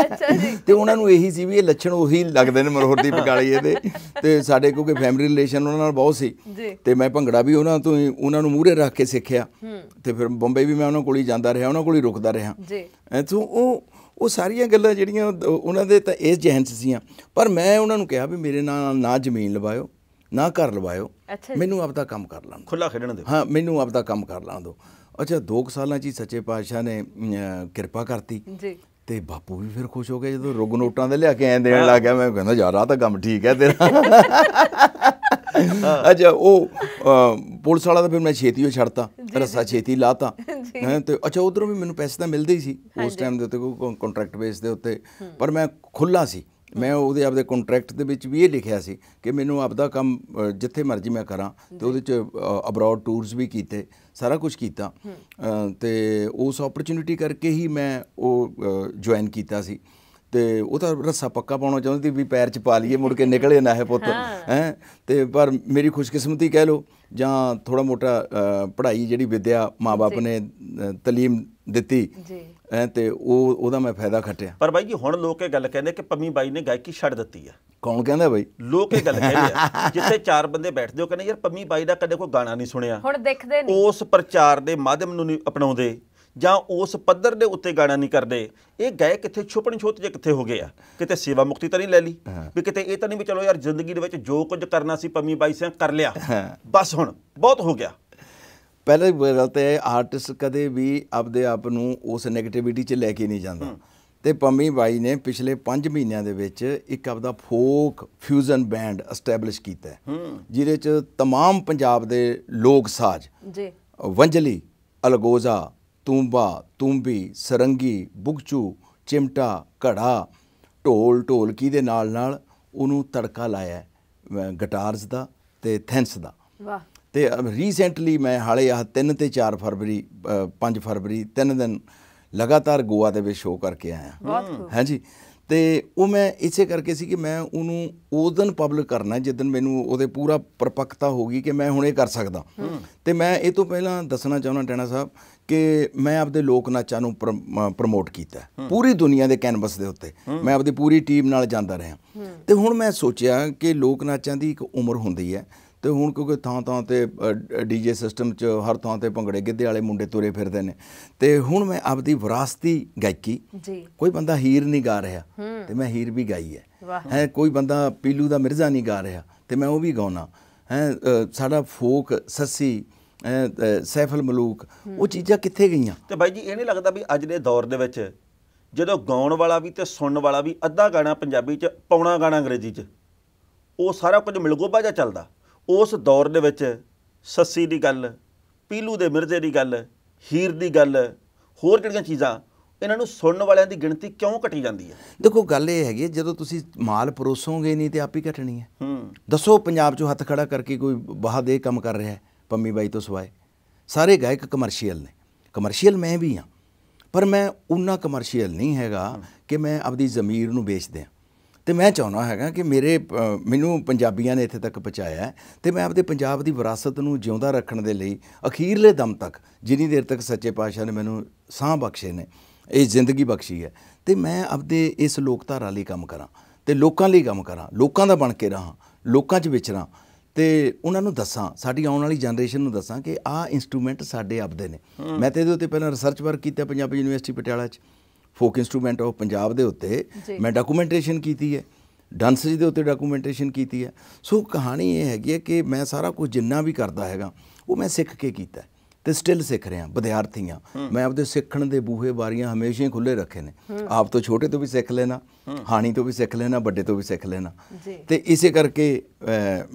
ਅੱਛਾ ਜੀ ਤੇ ਉਹਨਾਂ ਨੂੰ ਇਹੀ ਸੀ ਵੀ ਇਹ ਲੱਛਣ ਉਹੀ ਲੱਗਦੇ ਨੇ ਮਨੋਹਰਦੀਪ ਗਾਲੀਏ ਦੇ ਤੇ ਸਾਡੇ ਕਿਉਂਕਿ ਫੈਮਿਲੀ ਰਿਲੇਸ਼ਨ ਉਹਨਾਂ ਨਾਲ ਬਹੁਤ ਸੀ ਤੇ ਮੈਂ ਭੰਗੜਾ ਵੀ ਉਹਨਾਂ ਤੋਂ ਉਹਨਾਂ ਨੂੰ ਮੂਹਰੇ ਰੱਖ ਕੇ ਸਿੱਖਿਆ ਤੇ ਫਿਰ ਬੰਬਈ ਵੀ ਮੈਂ ਉਹਨਾਂ ਕੋਲ ਹੀ ਜਾਂਦਾ ਰਿਹਾ ਉਹਨਾਂ ਕੋਲ ਹੀ ਰੁਕਦਾ ਰਿਹਾ ਜੀ ਸੋ ਉਹ ਉਹ ਸਾਰੀਆਂ ਗੱਲਾਂ ਜਿਹੜੀਆਂ ਉਹਨਾਂ ਦੇ ਤਾਂ ਇਸ ਜਹਨ 'ਚ ਸੀਆਂ ਪਰ ਮੈਂ ਉਹਨਾਂ ਨੂੰ ਕਿਹਾ ਵੀ ਮੇਰੇ ਨਾਲ ਨਾ ਜ਼ਮੀਨ ਲਵਾਇਓ ਨਾ ਘਰ ਲਵਾਇਓ ਮੈਨੂੰ ਆਪਦਾ ਕੰਮ ਕਰ ਲਾਂ ਖੁੱਲਾ ਖੇਡਣ ਦੇ ਹਾਂ ਮੈਨੂੰ ਆਪਦਾ ਕੰਮ ਕਰ ਲਾਂ ਦੋ ਅੱਛਾ 2 ਸਾਲਾਂ 'ਚ ਹੀ ਸੱਚੇ ਪਾਤਸ਼ਾਹ ਨੇ ਕਿਰਪਾ ਕਰਤੀ ਜੀ ਤੇ ਬਾਪੂ ਵੀ ਫਿਰ ਖੁਸ਼ ਹੋ ਗਿਆ ਜਦੋਂ ਰੁਗ ਨੋਟਾਂ ਦੇ ਲਿਆ ਕੇ ਐਂ ਦੇਣ ਲੱਗ ਗਿਆ ਮੈਂ ਕਹਿੰਦਾ ਯਾਰ ਆ ਤਾਂ ਕੰਮ ਠੀਕ ਹੈ ਤੇਰਾ ਅੱਛਾ ਉਹ ਪੁਲਿਸ ਵਾਲਾ ਤਾਂ ਫਿਰ ਮੈਂ ਛੇਤੀ ਉਹ ਛੱਡਤਾ ਰਸਾ ਛੇਤੀ ਲਾਤਾ ਹੈ ਤੇ ਅੱਛਾ ਉਧਰੋਂ ਵੀ ਮੈਨੂੰ ਪੈਸੇ ਤਾਂ ਮਿਲਦੇ ਹੀ ਸੀ ਉਸ ਟਾਈਮ ਦੇ ਉੱਤੇ ਕੋਈ ਕੰਟਰੈਕਟ ਬੇਸ ਦੇ ਉੱਤੇ ਪਰ ਮੈਂ ਖੁੱਲਾ ਸੀ ਮੈਂ ਉਹਦੇ ਆਪਦੇ ਕੰਟਰੈਕਟ ਦੇ ਵਿੱਚ ਵੀ ਇਹ ਲਿਖਿਆ ਸੀ ਕਿ ਮੈਨੂੰ ਆਪਦਾ ਕੰਮ ਜਿੱਥੇ ਮਰਜ਼ੀ ਮੈਂ ਕਰਾਂ ਤੇ ਉਹਦੇ ਚ ਅਬਰਾਡ ਟੂਰਸ ਵੀ ਕੀਤੇ ਸਾਰਾ ਕੁਝ ਕੀਤਾ ਤੇ ਉਸ ਓਪਰਚ्युनिटी ਕਰਕੇ ਹੀ ਮੈਂ ਉਹ ਜੁਆਇਨ ਕੀਤਾ ਸੀ ਤੇ ਉਹ ਤਾਂ ਰੱਸਾ ਪੱਕਾ ਪਾਉਣਾ ਚਾਹੁੰਦੀ ਵੀ ਪੈਰ 'ਚ ਪਾ ਲਈਏ ਮੁੜ ਕੇ ਨਿਕਲੇ ਨਾ ਹੈ ਪੁੱਤ ਹੈ ਤੇ ਪਰ ਮੇਰੀ ਖੁਸ਼ਕਿਸਮਤੀ ਕਹਿ ਲੋ ਜਾਂ ਥੋੜਾ ਮੋਟਾ ਪੜ੍ਹਾਈ ਜਿਹੜੀ ਵਿਦਿਆ ਮਾਪੇ ਨੇ ਤਾਲੀਮ ਦਿੱਤੀ ਜੀ ਐ ਤੇ ਉਹ ਉਹਦਾ ਮੈਂ ਫਾਇਦਾ ਖੱਟਿਆ ਪਰ ਬਾਈ ਜੀ ਹੁਣ ਲੋਕ ਇਹ ਗੱਲ ਕਹਿੰਦੇ ਕਿ ਪੰਮੀ ਬਾਈ ਨੇ ਗਾਇਕੀ ਛੱਡ ਦਿੱਤੀ ਆ ਕੌਣ ਕਹਿੰਦਾ ਬਾਈ ਲੋਕ ਇਹ ਗੱਲ ਕਹਿੰਦੇ ਆ ਜਿੱਥੇ ਚਾਰ ਬੰਦੇ ਬੈਠਦੇ ਹੋ ਕਹਿੰਦੇ ਯਾਰ ਪੰਮੀ ਬਾਈ ਦਾ ਕਦੇ ਕੋਈ ਗਾਣਾ ਨਹੀਂ ਸੁਣਿਆ ਹੁਣ ਦੇਖਦੇ ਨਹੀਂ ਉਸ ਪ੍ਰਚਾਰ ਦੇ ਮਾਧਿਅਮ ਨੂੰ ਨਹੀਂ ਅਪਣਾਉਂਦੇ ਜਾਂ ਉਸ ਪੱਧਰ ਦੇ ਉੱਤੇ ਗਾਣਾ ਨਹੀਂ ਕਰਦੇ ਇਹ ਗਏ ਕਿੱਥੇ ਛੁਪਣ ਛੋਤ ਜੇ ਕਿੱਥੇ ਹੋ ਗਏ ਆ ਕਿਤੇ ਸੇਵਾ ਮੁਕਤੀ ਤਾਂ ਨਹੀਂ ਲੈ ਲਈ ਵੀ ਕਿਤੇ ਇਹ ਤਾਂ ਨਹੀਂ ਵੀ ਚਲੋ ਯਾਰ ਜ਼ਿੰਦਗੀ ਦੇ ਵਿੱਚ ਜੋ ਕੁਝ ਕਰਨਾ ਸੀ ਪੰਮੀ ਬਾਈ ਸਿੰਘ ਕਰ ਲਿਆ ਬਸ ਹੁਣ ਬਹੁਤ ਹੋ ਗਿਆ ਪਹਿਲੇ ਹੀ ਤੇ ਆਰਟਿਸਟ ਕਦੇ ਵੀ ਆਪਦੇ ਆਪ ਨੂੰ ਉਸ 네ਗੇਟਿਵਿਟੀ 'ਚ ਲੈ ਕੇ ਨਹੀਂ ਜਾਂਦਾ ਤੇ ਪੰਮੀ ਬਾਈ ਨੇ ਪਿਛਲੇ 5 ਮਹੀਨਿਆਂ ਦੇ ਵਿੱਚ ਇੱਕ ਆਪਦਾ ਫੋਕ ਫਿਊਜ਼ਨ ਬੈਂਡ ਐਸਟੈਬਲਿਸ਼ ਕੀਤਾ ਹੈ ਜਿਹਦੇ 'ਚ तमाम ਪੰਜਾਬ ਦੇ ਲੋਕ ਸਾਜ਼ ਜੀ ਵੰਜਲੀ ਅਲਗੋਜ਼ਾ ਤੂੰਬਾ ਤੂੰਬੀ ਸਰੰਗੀ ਬੁਗਚੂ ਚਿਮਟਾ ਘੜਾ ਢੋਲ ਢੋਲਕੀ ਦੇ ਨਾਲ ਨਾਲ ਉਹਨੂੰ ਤੜਕਾ ਲਾਇਆ ਗਿਟਾਰਸ ਦਾ ਤੇ ਥੈਂਸ ਦਾ ਵਾਹ ਤੇ ਰੀਸੈਂਟਲੀ ਮੈਂ ਹਾਲੇ ਆਹ 3 ਤੇ 4 ਫਰਵਰੀ 5 ਫਰਵਰੀ 3 ਦਿਨ ਲਗਾਤਾਰ ਗੋਆ ਦੇ ਵਿੱਚ ਸ਼ੋਅ ਕਰਕੇ ਆਇਆ ਹਾਂਜੀ ਤੇ ਉਹ ਮੈਂ ਇਸੇ ਕਰਕੇ ਸੀ ਕਿ ਮੈਂ ਉਹਨੂੰ ਉਸ ਦਿਨ ਪਬਲਿਕ ਕਰਨਾ ਜਿੱਦਨ ਮੈਨੂੰ ਉਹਦੇ ਪੂਰਾ ਪਰਪੱਕਤਾ ਹੋ ਗਈ ਕਿ ਮੈਂ ਹੁਣ ਇਹ ਕਰ ਸਕਦਾ ਤੇ ਮੈਂ ਇਹ ਤੋਂ ਪਹਿਲਾਂ ਦੱਸਣਾ ਚਾਹੁੰਦਾ ਟੈਣਾ ਸਾਹਿਬ ਕਿ ਮੈਂ ਆਪਦੇ ਲੋਕ ਨਾਚਾਂ ਨੂੰ ਪ੍ਰਮੋਟ ਕੀਤਾ ਪੂਰੀ ਦੁਨੀਆ ਦੇ ਕੈਨਵਸ ਦੇ ਉੱਤੇ ਮੈਂ ਆਪਦੀ ਪੂਰੀ ਟੀਮ ਨਾਲ ਜਾਂਦਾ ਰਿਹਾ ਤੇ ਹੁਣ ਮੈਂ ਸੋਚਿਆ ਕਿ ਲੋਕ ਨਾਚਾਂ ਦੀ ਇੱਕ ਉਮਰ ਹੁੰਦੀ ਹੈ ਤੇ ਹੁਣ ਕਿਉਂਕਿ ਥਾਂ ਥਾਂ ਤੇ ਡੀਜੇ ਸਿਸਟਮ 'ਚ ਹਰ ਥਾਂ ਤੇ ਭੰਗੜੇ ਗਿੱਧੇ ਵਾਲੇ ਮੁੰਡੇ ਤੁਰੇ ਫਿਰਦੇ ਨੇ ਤੇ ਹੁਣ ਮੈਂ ਆਪਦੀ ਵਿਰਾਸਤੀ ਗਾਇਕੀ ਕੋਈ ਬੰਦਾ ਹੀਰ ਨਹੀਂ ਗਾ ਰਿਹਾ ਤੇ ਮੈਂ ਹੀਰ ਵੀ ਗਾਈ ਹੈ ਹੈ ਕੋਈ ਬੰਦਾ ਪੀਲੂ ਦਾ ਮਿਰਜ਼ਾ ਨਹੀਂ ਗਾ ਰਿਹਾ ਤੇ ਮੈਂ ਉਹ ਵੀ ਗਾਉਣਾ ਹੈ ਸਾਡਾ ਫੋਕ ਸੱਸੀ ਸੈਫਲ ਮਲੂਕ ਉਹ ਚੀਜ਼ਾਂ ਕਿੱਥੇ ਗਈਆਂ ਤੇ ਬਾਈ ਜੀ ਇਹ ਨਹੀਂ ਲੱਗਦਾ ਵੀ ਅੱਜ ਦੇ ਦੌਰ ਦੇ ਵਿੱਚ ਜਦੋਂ ਗਾਉਣ ਵਾਲਾ ਵੀ ਤੇ ਸੁਣਨ ਵਾਲਾ ਵੀ ਅੱਧਾ ਗਾਣਾ ਪੰਜਾਬੀ ਚ ਪੌਣਾ ਗਾਣਾ ਅੰਗਰੇਜ਼ੀ ਚ ਉਹ ਸਾਰਾ ਕੁਝ ਮਿਲਗੋਬਾ ਜਾਂ ਚੱਲਦਾ ਉਸ ਦੌਰ ਦੇ ਵਿੱਚ ਸੱਸੀ ਦੀ ਗੱਲ ਪੀਲੂ ਦੇ ਮਿਰਜ਼ੇ ਦੀ ਗੱਲ ਹੀਰ ਦੀ ਗੱਲ ਹੋਰ ਜਿਹੜੀਆਂ ਚੀਜ਼ਾਂ ਇਹਨਾਂ ਨੂੰ ਸੁਣਨ ਵਾਲਿਆਂ ਦੀ ਗਿਣਤੀ ਕਿਉਂ ਘਟੀ ਜਾਂਦੀ ਹੈ ਦੇਖੋ ਗੱਲ ਇਹ ਹੈਗੀ ਜਦੋਂ ਤੁਸੀਂ ਮਾਲ ਪਰੋਸੋਗੇ ਨਹੀਂ ਤੇ ਆਪ ਹੀ ਘਟਣੀ ਹੈ ਹੂੰ ਦੱਸੋ ਪੰਜਾਬ 'ਚੋਂ ਹੱਥ ਖੜਾ ਕਰਕੇ ਕੋਈ ਬਾਹਰ ਦੇ ਕੰਮ ਕਰ ਰਿਹਾ ਹੈ ਪੰਮੀ ਬਾਈ ਤੋਂ ਸਵਾਏ ਸਾਰੇ ਗਾਇਕ ਕਮਰਸ਼ੀਅਲ ਨੇ ਕਮਰਸ਼ੀਅਲ ਮੈਂ ਵੀ ਹਾਂ ਪਰ ਮੈਂ ਉਹਨਾਂ ਕਮਰਸ਼ੀਅਲ ਨਹੀਂ ਹੈਗਾ ਕਿ ਮੈਂ ਆਪਣੀ ਜ਼ਮੀਰ ਨੂੰ ਵੇਚ ਦਿਆਂ ਤੇ ਮੈਂ ਚਾਹੁੰਦਾ ਹੈਗਾ ਕਿ ਮੇਰੇ ਮੈਨੂੰ ਪੰਜਾਬੀਆਂ ਨੇ ਇੱਥੇ ਤੱਕ ਪਹੁੰਚਾਇਆ ਤੇ ਮੈਂ ਆਪਦੇ ਪੰਜਾਬ ਦੀ ਵਿਰਾਸਤ ਨੂੰ ਜਿਉਂਦਾ ਰੱਖਣ ਦੇ ਲਈ ਅਖੀਰਲੇ ਦਮ ਤੱਕ ਜਿੰਨੀ ਦੇਰ ਤੱਕ ਸੱਚੇ ਪਾਤਸ਼ਾਹ ਨੇ ਮੈਨੂੰ ਸਾਹ ਬਖਸ਼ੇ ਨੇ ਇਹ ਜ਼ਿੰਦਗੀ ਬਖਸ਼ੀ ਹੈ ਤੇ ਮੈਂ ਆਪਦੇ ਇਸ ਲੋਕਧਾਰਾ ਲਈ ਕੰਮ ਕਰਾਂ ਤੇ ਲੋਕਾਂ ਲਈ ਕੰਮ ਕਰਾਂ ਲੋਕਾਂ ਦਾ ਬਣ ਕੇ ਰਹਾ ਲੋਕਾਂ 'ਚ ਵਿਚਰਾਂ ਤੇ ਉਹਨਾਂ ਨੂੰ ਦੱਸਾਂ ਸਾਡੀ ਆਉਣ ਵਾਲੀ ਜਨਰੇਸ਼ਨ ਨੂੰ ਦੱਸਾਂ ਕਿ ਆਹ ਇਨਸਟਰੂਮੈਂਟ ਸਾਡੇ ਆਪਦੇ ਨੇ ਮੈਂ ਤੇ ਇਹਦੇ ਉੱਤੇ ਪਹਿਲਾਂ ਰਿਸਰਚ ਵਰਕ ਕੀਤਾ ਪੰਜਾਬੀ ਯੂਨੀਵਰਸਿਟੀ ਪਟਿਆਲਾ 'ਚ ਫੋਕ ਇਨਸਟਰੂਮੈਂਟ ਆਫ ਪੰਜਾਬ ਦੇ ਉੱਤੇ ਮੈਂ ਡਾਕੂਮੈਂਟੇਸ਼ਨ ਕੀਤੀ ਹੈ ਡਾਂਸਸ ਦੇ ਉੱਤੇ ਡਾਕੂਮੈਂਟੇਸ਼ਨ ਕੀਤੀ ਹੈ ਸੋ ਕਹਾਣੀ ਇਹ ਹੈਗੀ ਹੈ ਕਿ ਮੈਂ ਸਾਰਾ ਕੁਝ ਜਿੰਨਾ ਵੀ ਕਰਦਾ ਹੈਗਾ ਉਹ ਮੈਂ ਸਿੱਖ ਕੇ ਕੀਤਾ ਤੇ ਸਟਿਲ ਸਿੱਖ ਰਿਹਾ ਵਿਦਿਆਰਥੀਆਂ ਮੈਂ ਆਪਦੇ ਸਿੱਖਣ ਦੇ ਬੂਹੇ ਬਾਰੀਆਂ ਹਮੇਸ਼ਾ ਹੀ ਖੁੱਲੇ ਰੱਖੇ ਨੇ ਆਪ ਤੋਂ ਛੋਟੇ ਤੋਂ ਵੀ ਸਿੱਖ ਲੈਣਾ ਹਾਣੀ ਤੋਂ ਵੀ ਸਿੱਖ ਲੈਣਾ ਵੱਡੇ ਤੋਂ ਵੀ ਸਿੱਖ ਲੈਣਾ ਤੇ ਇਸੇ ਕਰਕੇ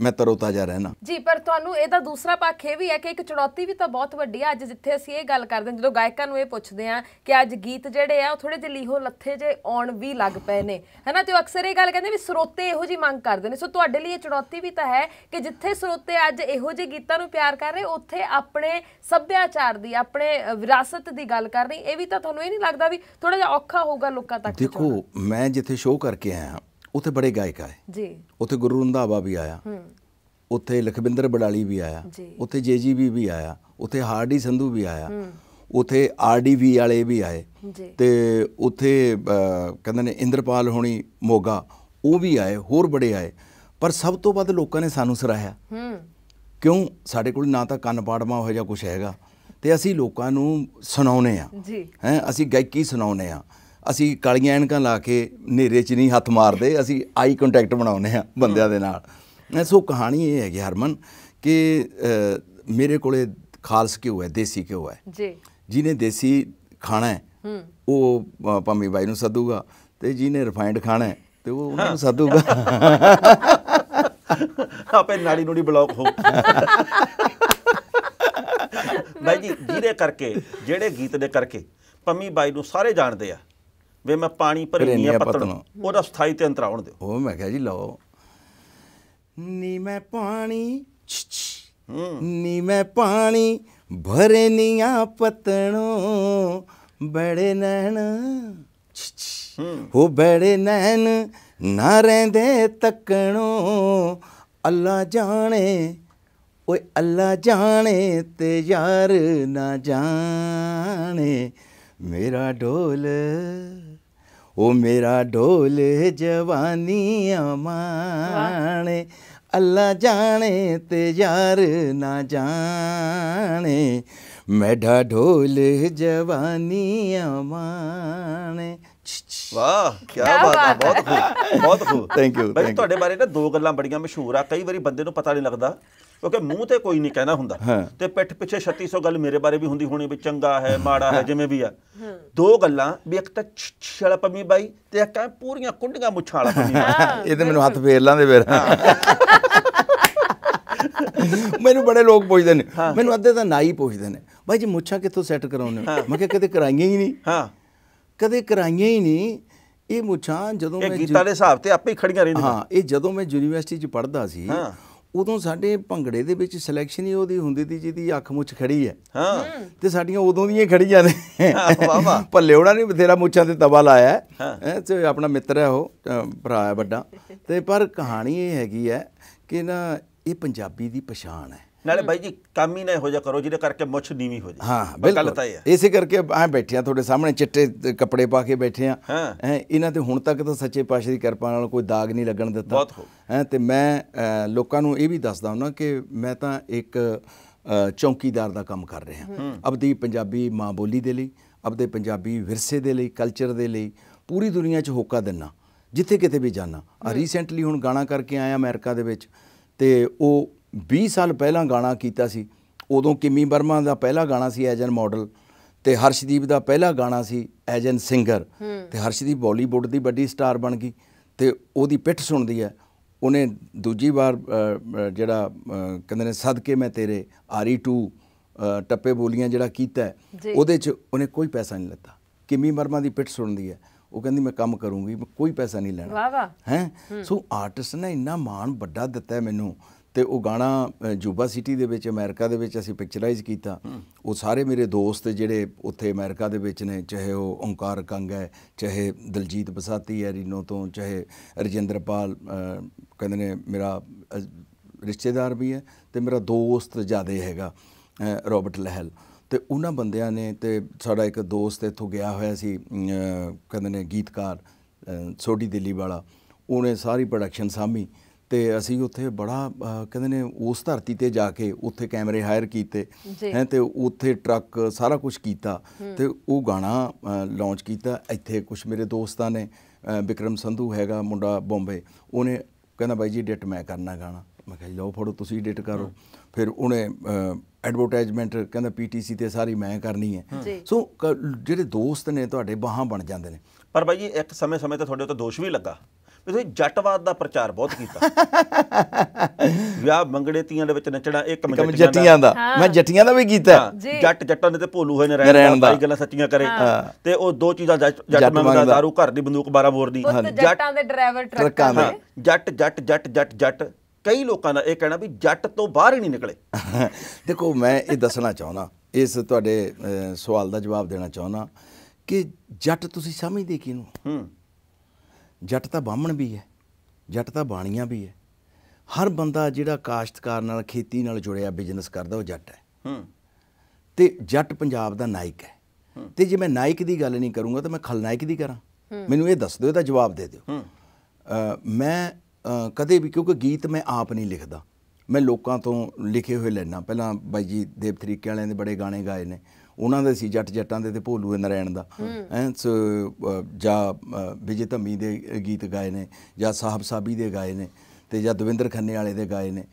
ਮੈਂ ਤਰੋਤਾ ਜਾ ਰਹਿਣਾ ਜੀ ਪਰ ਤੁਹਾਨੂੰ ਇਹਦਾ ਦੂਸਰਾ ਪੱਖ ਇਹ ਵੀ ਹੈ ਕਿ ਇੱਕ ਚੁਣੌਤੀ ਵੀ ਤਾਂ ਬਹੁਤ ਵੱਡੀ ਹੈ ਅੱਜ ਜਿੱਥੇ ਅਸੀਂ ਇਹ ਗੱਲ ਕਰਦੇ ਹਾਂ ਜਦੋਂ ਗਾਇਕਾਂ ਨੂੰ ਇਹ ਪੁੱਛਦੇ ਆ ਕਿ ਅੱਜ ਗੀਤ ਜਿਹੜੇ ਆ ਉਹ ਥੋੜੇ ਜਿਹੇ ਲੀਹੋ ਲੱਥੇ ਜੇ ਆਉਣ ਵੀ ਲੱਗ ਪਏ ਨੇ ਹਨਾ ਤੇ ਉਹ ਅਕਸਰ ਇਹ ਗੱਲ ਕਹਿੰਦੇ ਵੀ ਸਰੋਤੇ ਇਹੋ ਜੀ ਮੰਗ ਕਰਦੇ ਨੇ ਸੋ ਤੁਹਾਡੇ ਲਈ ਇਹ ਚੁਣੌਤੀ ਵੀ ਤਾਂ ਹੈ ਕਿ ਜਿੱਥੇ ਸਰੋਤੇ ਅੱਜ ਇਹੋ ਜੇ ਗੀਤਾਂ ਨੂੰ ਪਿਆਰ ਕਰ ਰਹੇ ਉੱਥੇ ਆਪਣੇ ਸੱਭਿਆਚਾਰ ਦੀ ਆਪਣੇ ਵਿਰਾਸਤ ਦੀ ਗੱਲ ਕਰਨੀ ਇਹ ਵੀ ਤਾਂ ਤੁਹਾਨੂੰ ਇਹ ਨਹੀਂ ਲੱਗਦਾ ਵੀ ਥੋੜਾ ਜਿਹਾ ਔਖਾ ਹੋਊਗਾ ਲੋਕਾਂ ਤੱਕ ਦੇਖੋ ਮੈਂ ਜਿੱਥੇ ਸ਼ੋਅ ਕਰਕੇ ਆਇਆ ਉੱਥੇ ਬੜੇ ਗਾਇਕ ਆਏ ਜੀ ਉੱਥੇ ਗੁਰੂ ਰੰਧਾਵਾ ਵੀ ਆਇਆ ਹੂੰ ਉੱਥੇ ਲਖਵਿੰਦਰ ਬੜਾਲੀ ਵੀ ਆਇਆ ਉੱਥੇ ਜੇਜੀਬੀ ਵੀ ਆਇਆ ਉੱਥੇ ਹਾਰਡੀ ਸੰਧੂ ਵੀ ਆਇਆ ਉੱਥੇ ਆਰਡੀਵੀ ਵਾਲੇ ਵੀ ਆਏ ਜੀ ਤੇ ਉੱਥੇ ਕਹਿੰਦੇ ਨੇ ਇੰਦਰਪਾਲ ਹੋਣੀ ਮੋਗਾ ਉਹ ਵੀ ਆਏ ਹੋਰ ਬੜੇ ਆਏ ਪਰ ਸਭ ਤੋਂ ਵੱਧ ਲੋਕਾਂ ਨੇ ਸਾਨੂੰ ਸਰਾਹਿਆ ਕਿਉਂ ਸਾਡੇ ਕੋਲ ਨਾ ਤਾਂ ਕੰਨ ਪਾੜਮਾ ਹੋਇਆ ਜਾਂ ਕੁਝ ਹੈਗਾ ਤੇ ਅਸੀਂ ਲੋਕਾਂ ਨੂੰ ਸੁਣਾਉਨੇ ਆ ਜੀ ਹੈ ਅਸੀਂ ਗਾਇਕੀ ਸੁਣਾਉਨੇ ਆ ਅਸੀਂ ਕਾਲੀਆਂ ਐਨਕਾਂ ਲਾ ਕੇ ਨੇਰੇ 'ਚ ਨਹੀਂ ਹੱਥ ਮਾਰਦੇ ਅਸੀਂ ਆਈ ਕੰਟੈਕਟ ਬਣਾਉਨੇ ਆ ਬੰਦਿਆਂ ਦੇ ਨਾਲ ਸੋ ਕਹਾਣੀ ਇਹ ਹੈ ਕਿ ਹਰਮਨ ਕਿ ਮੇਰੇ ਕੋਲੇ ਖਾਲਸ ਕਿਉ ਹੈ ਦੇਸੀ ਕਿਉ ਹੈ ਜੀ ਜਿਹਨੇ ਦੇਸੀ ਖਾਣਾ ਹੈ ਉਹ ਪੰਮੀ ਬਾਈ ਨੂੰ ਸੱਦੂਗਾ ਤੇ ਜਿਹਨੇ ਰਿਫਾਈਨਡ ਖਾਣਾ ਹੈ ਤੇ ਉਹ ਉਹਨਾਂ ਨੂੰ ਸੱਦੂਗਾ ਆਪੇ ਨਾੜੀ ਨੂੜੀ ਬਲੌਕ ਹੋ ਬਾਈ ਜੀ ਜਿਹਦੇ ਕਰਕੇ ਜਿਹੜੇ ਗੀਤ ਦੇ ਕਰਕੇ ਪੰਮੀ ਬਾਈ ਨੂੰ ਸਾਰੇ ਜਾਣਦੇ ਆ ਵੇ ਮੈਂ ਪਾਣੀ ਭਰੇਨੀਆਂ ਪੱਤਣ ਉਹਦਾ ਸਥਾਈ ਤੇ ਅੰਤਰਾ ਹੁਣ ਦਿਓ ਉਹ ਮੈਂ ਕਿਹਾ ਜੀ ਲਓ ਨੀ ਮੈਂ ਪਾਣੀ ਨੀ ਮੈਂ ਪਾਣੀ ਭਰੇਨੀਆਂ ਪਤਣੋ ਬੜੇ ਨੈਣ ਉਹ ਬੜੇ ਨੈਣ ਨਾ ਰਹਿੰਦੇ ਤੱਕਣੋ ਅੱਲਾ ਜਾਣੇ ਓਏ ਅੱਲਾ ਜਾਣੇ ਤੇ ਯਾਰ ਨਾ ਜਾਣੇ ਮੇਰਾ ਢੋਲ ਉਹ ਮੇਰਾ ਢੋਲ ਜਵਾਨੀ ਆਮਾਣੇ ਅੱਲਾ ਜਾਣੇ ਤੇ ਯਾਰ ਨਾ ਜਾਣੇ ਮੈਢਾ ਢੋਲ ਜਵਾਨੀ ਆਮਾਣੇ ਵਾਹ ਕੀ ਬਾਤ ਹੈ ਬਹੁਤ ਖੂਬ ਬਹੁਤ ਖੂਬ ਥੈਂਕ ਯੂ ਬਈ ਤੁਹਾਡੇ ਬਾਰੇ ਨਾ ਦੋ ਗੱਲਾਂ ਬੜੀਆਂ ਮਸ਼ਹੂਰ ਆ ਕਈ ਵਾਰੀ ਬੰਦੇ ਨੂੰ ਪਤਾ ਨਹੀਂ ਲੱਗਦਾ ਕਿਉਂਕਿ ਮੂੰਹ ਤੇ ਕੋਈ ਨਹੀਂ ਕਹਿਣਾ ਹੁੰਦਾ ਤੇ ਪਿੱਠ ਪਿੱਛੇ 3600 ਗੱਲ ਮੇਰੇ ਬਾਰੇ ਵੀ ਹੁੰਦੀ ਹੋਣੀ ਵੀ ਚੰਗਾ ਹੈ ਮਾੜਾ ਹੈ ਜਿਵੇਂ ਵੀ ਆ ਦੋ ਗੱਲਾਂ ਵੀ ਇੱਕ ਤਾਂ ਛਲਪਮੀ ਪੰਮੀ ਬਾਈ ਤੇ ਇੱਕ ਪੂਰੀਆਂ ਕੁੰਡੀਆਂ ਮੁੱਛਾਂ ਵਾਲਾ ਪੰਮੀ ਇਹ ਤੇ ਮੈਨੂੰ ਹੱਥ ਫੇਰ ਲਾਂਦੇ ਫੇਰ ਮੈਨੂੰ ਬੜੇ ਲੋਕ ਪੁੱਛਦੇ ਨੇ ਮੈਨੂੰ ਅੱਧੇ ਤਾਂ ਨਾਈ ਪੁੱਛਦੇ ਨੇ ਬਾਈ ਜੀ ਮੁੱਛਾਂ ਕਿੱਥੋਂ ਸੈੱਟ ਕਰਾਉਣੇ ਮੈਂ ਕਿਹਾ ਕਦੇ ਕਰਾਈਆਂ ਹੀ ਨਹੀਂ ਹਾਂ ਕਦੇ ਕਰਾਈਆਂ ਹੀ ਨਹੀਂ ਇਹ ਮੁੱਛਾਂ ਜਦੋਂ ਮੈਂ ਗੀਤਾ ਦੇ ਹਿਸਾਬ ਤੇ ਆਪੇ ਹੀ ਖੜੀਆਂ ਰਹਿੰਦੀਆਂ ਹਾਂ ਇਹ ਜਦੋਂ ਮੈਂ ਯੂਨੀਵਰਸਿਟੀ 'ਚ ਪੜ੍ਹਦਾ ਸੀ ਉਦੋਂ ਸਾਡੇ ਭੰਗੜੇ ਦੇ ਵਿੱਚ ਸਿਲੈਕਸ਼ਨ ਹੀ ਉਹਦੀ ਹੁੰਦੀ ਸੀ ਜਿਹਦੀ ਅੱਖ ਮੁੱਛ ਖੜੀ ਹੈ ਹਾਂ ਤੇ ਸਾਡੀਆਂ ਉਦੋਂ ਦੀਆਂ ਖੜੀਆਂ ਨੇ ਵਾਹ ਵਾਹ ਭੱਲੇ ਉਹਨਾਂ ਬਥੇਰਾ ਮੁੱਛਾਂ ਤੇ ਤਵਾ ਲਾਇਆ ਹੈ ਤੇ ਆਪਣਾ ਮਿੱਤਰ ਹੈ ਉਹ ਭਰਾ ਹੈ ਵੱਡਾ ਤੇ ਪਰ ਕਹਾਣੀ ਇਹ ਹੈਗੀ ਹੈ ਕਿ ਨਾ ਇਹ ਪੰਜਾਬੀ ਦੀ ਪਛਾਣ ਹੈ ਨਾਲੇ ਬਾਈ ਜੀ ਕੰਮ ਹੀ ਨਾ ਇਹੋ ਜਿਹਾ ਕਰੋ ਜਿਹਦੇ ਕਰਕੇ ਮੁੱਛ ਨੀਵੀਂ ਹੋ ਜਾਏ ਹਾਂ ਬਿਲਕੁਲ ਇਸੇ ਕਰਕੇ ਆਹ ਬੈਠਿਆ ਤੁਹਾਡੇ ਸਾਹਮਣੇ ਚਿੱਟੇ ਕੱਪੜੇ ਪਾ ਕੇ ਬੈਠੇ ਆ ਇਹਨਾਂ ਤੇ ਹੁਣ ਤੱਕ ਤਾਂ ਸੱਚੇ ਪਾਸ਼ਾ ਦੀ ਕਿਰਪਾ ਨਾਲ ਕੋਈ ਦਾਗ ਨਹੀਂ ਲੱਗਣ ਦਿੱਤਾ ਬਹੁਤ ਹੋ ਹੈ ਤੇ ਮੈਂ ਲੋਕਾਂ ਨੂੰ ਇਹ ਵੀ ਦੱਸਦਾ ਹਾਂ ਕਿ ਮੈਂ ਤਾਂ ਇੱਕ ਚੌਕੀਦਾਰ ਦਾ ਕੰਮ ਕਰ ਰਿਹਾ ਅਬਦੀ ਪੰਜਾਬੀ ਮਾਂ ਬੋਲੀ ਦੇ ਲਈ ਅਬਦੇ ਪੰਜਾਬੀ ਵਿਰਸੇ ਦੇ ਲਈ ਕਲਚਰ ਦੇ ਲਈ ਪੂਰੀ ਦੁਨੀਆ 'ਚ ਹੋਕਾ ਦਿੰਨਾ ਜਿੱਥੇ ਕਿਤੇ ਵੀ ਜਾਣਾ ਆ ਰੀਸੈਂਟਲੀ ਹੁਣ ਗਾਣਾ ਕਰਕੇ ਆਇਆ ਅਮਰੀਕਾ ਦੇ ਵਿੱਚ ਤੇ ਉਹ 20 ਸਾਲ ਪਹਿਲਾਂ ਗਾਣਾ ਕੀਤਾ ਸੀ ਉਦੋਂ ਕਿਮੀ ਬਰਮਾ ਦਾ ਪਹਿਲਾ ਗਾਣਾ ਸੀ ਐਜ ਐਨ ਮਾਡਲ ਤੇ ਹਰਸ਼ਦੀਪ ਦਾ ਪਹਿਲਾ ਗਾਣਾ ਸੀ ਐਜ ਐਨ ਸਿੰਗਰ ਤੇ ਹਰਸ਼ਦੀਪ ਬਾਲੀਵੁੱਡ ਦੀ ਵੱਡੀ ਸਟਾਰ ਬਣ ਗਈ ਤੇ ਉਹਦੀ ਪਿੱਠ ਸੁਣਦੀ ਹੈ ਉਹਨੇ ਦੂਜੀ ਵਾਰ ਜਿਹੜਾ ਕਹਿੰਦੇ ਨੇ ਸਦਕੇ ਮੈਂ ਤੇਰੇ ਆਰੀ 2 ਟੱਪੇ ਬੋਲੀਆਂ ਜਿਹੜਾ ਕੀਤਾ ਉਹਦੇ 'ਚ ਉਹਨੇ ਕੋਈ ਪੈਸਾ ਨਹੀਂ ਲੱਤਾ ਕਿਮੀ ਮਰਮਾ ਦੀ ਪਿੱਠ ਸੁਣਦੀ ਹੈ ਉਹ ਕਹਿੰਦੀ ਮੈਂ ਕੰਮ ਕਰੂੰਗੀ ਕੋਈ ਪੈਸਾ ਨਹੀਂ ਲੈਣਾ ਵਾਹ ਵਾਹ ਹੈ ਸੋ ਆਰਟਿਸਟ ਨੇ ਇੰਨਾ ਮਾਣ ਵੱਡਾ ਦਿੱਤਾ ਮੈਨੂੰ ਤੇ ਉਹ ਗਾਣਾ ਜੂਬਾ ਸਿਟੀ ਦੇ ਵਿੱਚ ਅਮਰੀਕਾ ਦੇ ਵਿੱਚ ਅਸੀਂ ਪਿਕਚਰਾਈਜ਼ ਕੀਤਾ ਉਹ ਸਾਰੇ ਮੇਰੇ ਦੋਸਤ ਜਿਹੜੇ ਉੱਥੇ ਅਮਰੀਕਾ ਦੇ ਵਿੱਚ ਨੇ ਚਾਹੇ ਉਹ ਓੰਕਾਰ ਕੰਗ ਹੈ ਚਾਹੇ ਦਲਜੀਤ ਬਸਾਤੀ ਹੈ ਰੀਨੋ ਤੋਂ ਚਾਹੇ ਰਜਿੰਦਰਪਾਲ ਕਹਿੰਦੇ ਨੇ ਮੇਰਾ ਰਿਸ਼ਤੇਦਾਰ ਵੀ ਹੈ ਤੇ ਮੇਰਾ ਦੋਸਤ ਜਿਆਦਾ ਹੈਗਾ ਰੋਬਰਟ ਲਹਿਲ ਤੇ ਉਹਨਾਂ ਬੰਦਿਆਂ ਨੇ ਤੇ ਸਾਡਾ ਇੱਕ ਦੋਸਤ ਇੱਥੋਂ ਗਿਆ ਹੋਇਆ ਸੀ ਕਹਿੰਦੇ ਨੇ ਗੀਤਕਾਰ ਛੋਟੀ ਦਿੱਲੀ ਵਾਲਾ ਉਹਨੇ ਸਾਰੀ ਪ੍ਰੋਡਕਸ਼ਨ ਸਾਂਭੀ ਤੇ ਅਸੀਂ ਉੱਥੇ ਬੜਾ ਕਹਿੰਦੇ ਨੇ ਉਸ ਧਰਤੀ ਤੇ ਜਾ ਕੇ ਉੱਥੇ ਕੈਮਰੇ ਹਾਇਰ ਕੀਤੇ ਹੈ ਤੇ ਉੱਥੇ ਟਰੱਕ ਸਾਰਾ ਕੁਝ ਕੀਤਾ ਤੇ ਉਹ ਗਾਣਾ ਲਾਂਚ ਕੀਤਾ ਇੱਥੇ ਕੁਝ ਮੇਰੇ ਦੋਸਤਾਂ ਨੇ ਵਿਕਰਮ ਸੰਧੂ ਹੈਗਾ ਮੁੰਡਾ ਬੰਬੇ ਉਹਨੇ ਕਹਿੰਦਾ ਬਾਈ ਜੀ ਡਿਟ ਮੈਂ ਕਰਨਾ ਗਾਣਾ ਮੈਂ ਕਿਹਾ ਲਓ ਫੜੋ ਤੁਸੀਂ ਡਿਟ ਕਰੋ ਫਿਰ ਉਹਨੇ ਐਡਵਰਟਾਈਜ਼ਮੈਂਟ ਕਹਿੰਦਾ ਪੀਟੀਸੀ ਤੇ ਸਾਰੀ ਮੈਂ ਕਰਨੀ ਹੈ ਸੋ ਜਿਹੜੇ ਦੋਸਤ ਨੇ ਤੁਹਾਡੇ ਬਾਹਾਂ ਬਣ ਜਾਂਦੇ ਨੇ ਪਰ ਬਾਈ ਜੀ ਇੱਕ ਸਮੇਂ ਸਮੇਂ ਤੇ ਤੁਹਾਡੇ ਉੱਤੇ ਦੋਸ਼ ਵੀ ਲੱਗਾ ਤੁਸੀਂ ਜੱਟਵਾਦ ਦਾ ਪ੍ਰਚਾਰ ਬਹੁਤ ਕੀਤਾ ਵਿਆਹ ਮੰਗੜੇ ਤੀਆਂ ਦੇ ਵਿੱਚ ਨੱਚਣਾ ਇੱਕ ਕੰਮ ਜੱਟੀਆਂ ਦਾ ਮੈਂ ਜੱਟੀਆਂ ਦਾ ਵੀ ਕੀਤਾ ਜੱਟ ਜੱਟਾਂ ਨੇ ਤੇ ਭੋਲੂ ਹੋਏ ਨੇ ਰਹਿਣ ਦਾ ਗੱਲਾਂ ਸੱਚੀਆਂ ਕਰੇ ਤੇ ਉਹ ਦੋ ਚੀਜ਼ਾਂ ਜੱਟ ਮੰਗਦਾ ਦਾਰੂ ਘਰ ਦੀ ਬੰਦੂਕ 12 ਬੋਰ ਦੀ ਜੱਟਾਂ ਦੇ ਡਰਾਈਵਰ ਟਰੱਕਾਂ ਦੇ ਜੱਟ ਜੱਟ ਜੱਟ ਜੱਟ ਜੱਟ ਕਈ ਲੋਕਾਂ ਦਾ ਇਹ ਕਹਿਣਾ ਵੀ ਜੱਟ ਤੋਂ ਬਾਹਰ ਹੀ ਨਹੀਂ ਨਿਕਲੇ ਦੇਖੋ ਮੈਂ ਇਹ ਦੱਸਣਾ ਚਾਹੁੰਦਾ ਇਸ ਤੁਹਾਡੇ ਸਵਾਲ ਦਾ ਜਵਾਬ ਦੇਣਾ ਚਾਹੁੰਦਾ ਕਿ ਜੱਟ ਤੁਸੀਂ ਸਮਝਦੇ ਕਿਨੂੰ ਹੂੰ ਜੱਟ ਤਾਂ ਬਾਹਮਣ ਵੀ ਹੈ ਜੱਟ ਤਾਂ ਬਾਣੀਆਂ ਵੀ ਹੈ ਹਰ ਬੰਦਾ ਜਿਹੜਾ ਕਾਸ਼ਤਕਾਰ ਨਾਲ ਖੇਤੀ ਨਾਲ ਜੁੜਿਆ ਬਿਜ਼ਨਸ ਕਰਦਾ ਉਹ ਜੱਟ ਹੈ ਹੂੰ ਤੇ ਜੱਟ ਪੰਜਾਬ ਦਾ ਨਾਇਕ ਹੈ ਤੇ ਜੇ ਮੈਂ ਨਾਇਕ ਦੀ ਗੱਲ ਨਹੀਂ ਕਰੂੰਗਾ ਤਾਂ ਮੈਂ ਖਲਨਾਇਕ ਦੀ ਕਰਾਂ ਮੈਨੂੰ ਇਹ ਦੱਸ ਦਿਓ ਇਹਦਾ ਜਵਾਬ ਦੇ ਦਿਓ ਮੈਂ ਕਦੇ ਵੀ ਕਿਉਂਕਿ ਗੀਤ ਮੈਂ ਆਪ ਨਹੀਂ ਲਿਖਦਾ ਮੈਂ ਲੋਕਾਂ ਤੋਂ ਲਿਖੇ ਹੋਏ ਲੈਣਾ ਪਹਿਲਾਂ ਬਾਈ ਜੀ ਦੇਵ ਤਰੀਕੇ ਵਾਲਿਆਂ ਦੇ ਬੜੇ ਗਾਣੇ ਗਾਏ ਨੇ ਉਹਨਾਂ ਦੇ ਸੀ ਜੱਟ ਜੱਟਾਂ ਦੇ ਤੇ ਭੋਲੂ ਨਰੈਣ ਦਾ ਸੋ ਜਾਂ ਵਿਜੇ ਧੰਮੀ ਦੇ ਗੀਤ ਗਾਏ ਨੇ ਜਾਂ ਸਾਹਿਬ ਸਾਬੀ ਦੇ ਗਾਏ ਨੇ ਤੇ ਜਾਂ ਦਵਿੰਦਰ ਖੰਨੇ ਵਾਲੇ ਦੇ ਗਾਏ ਨੇ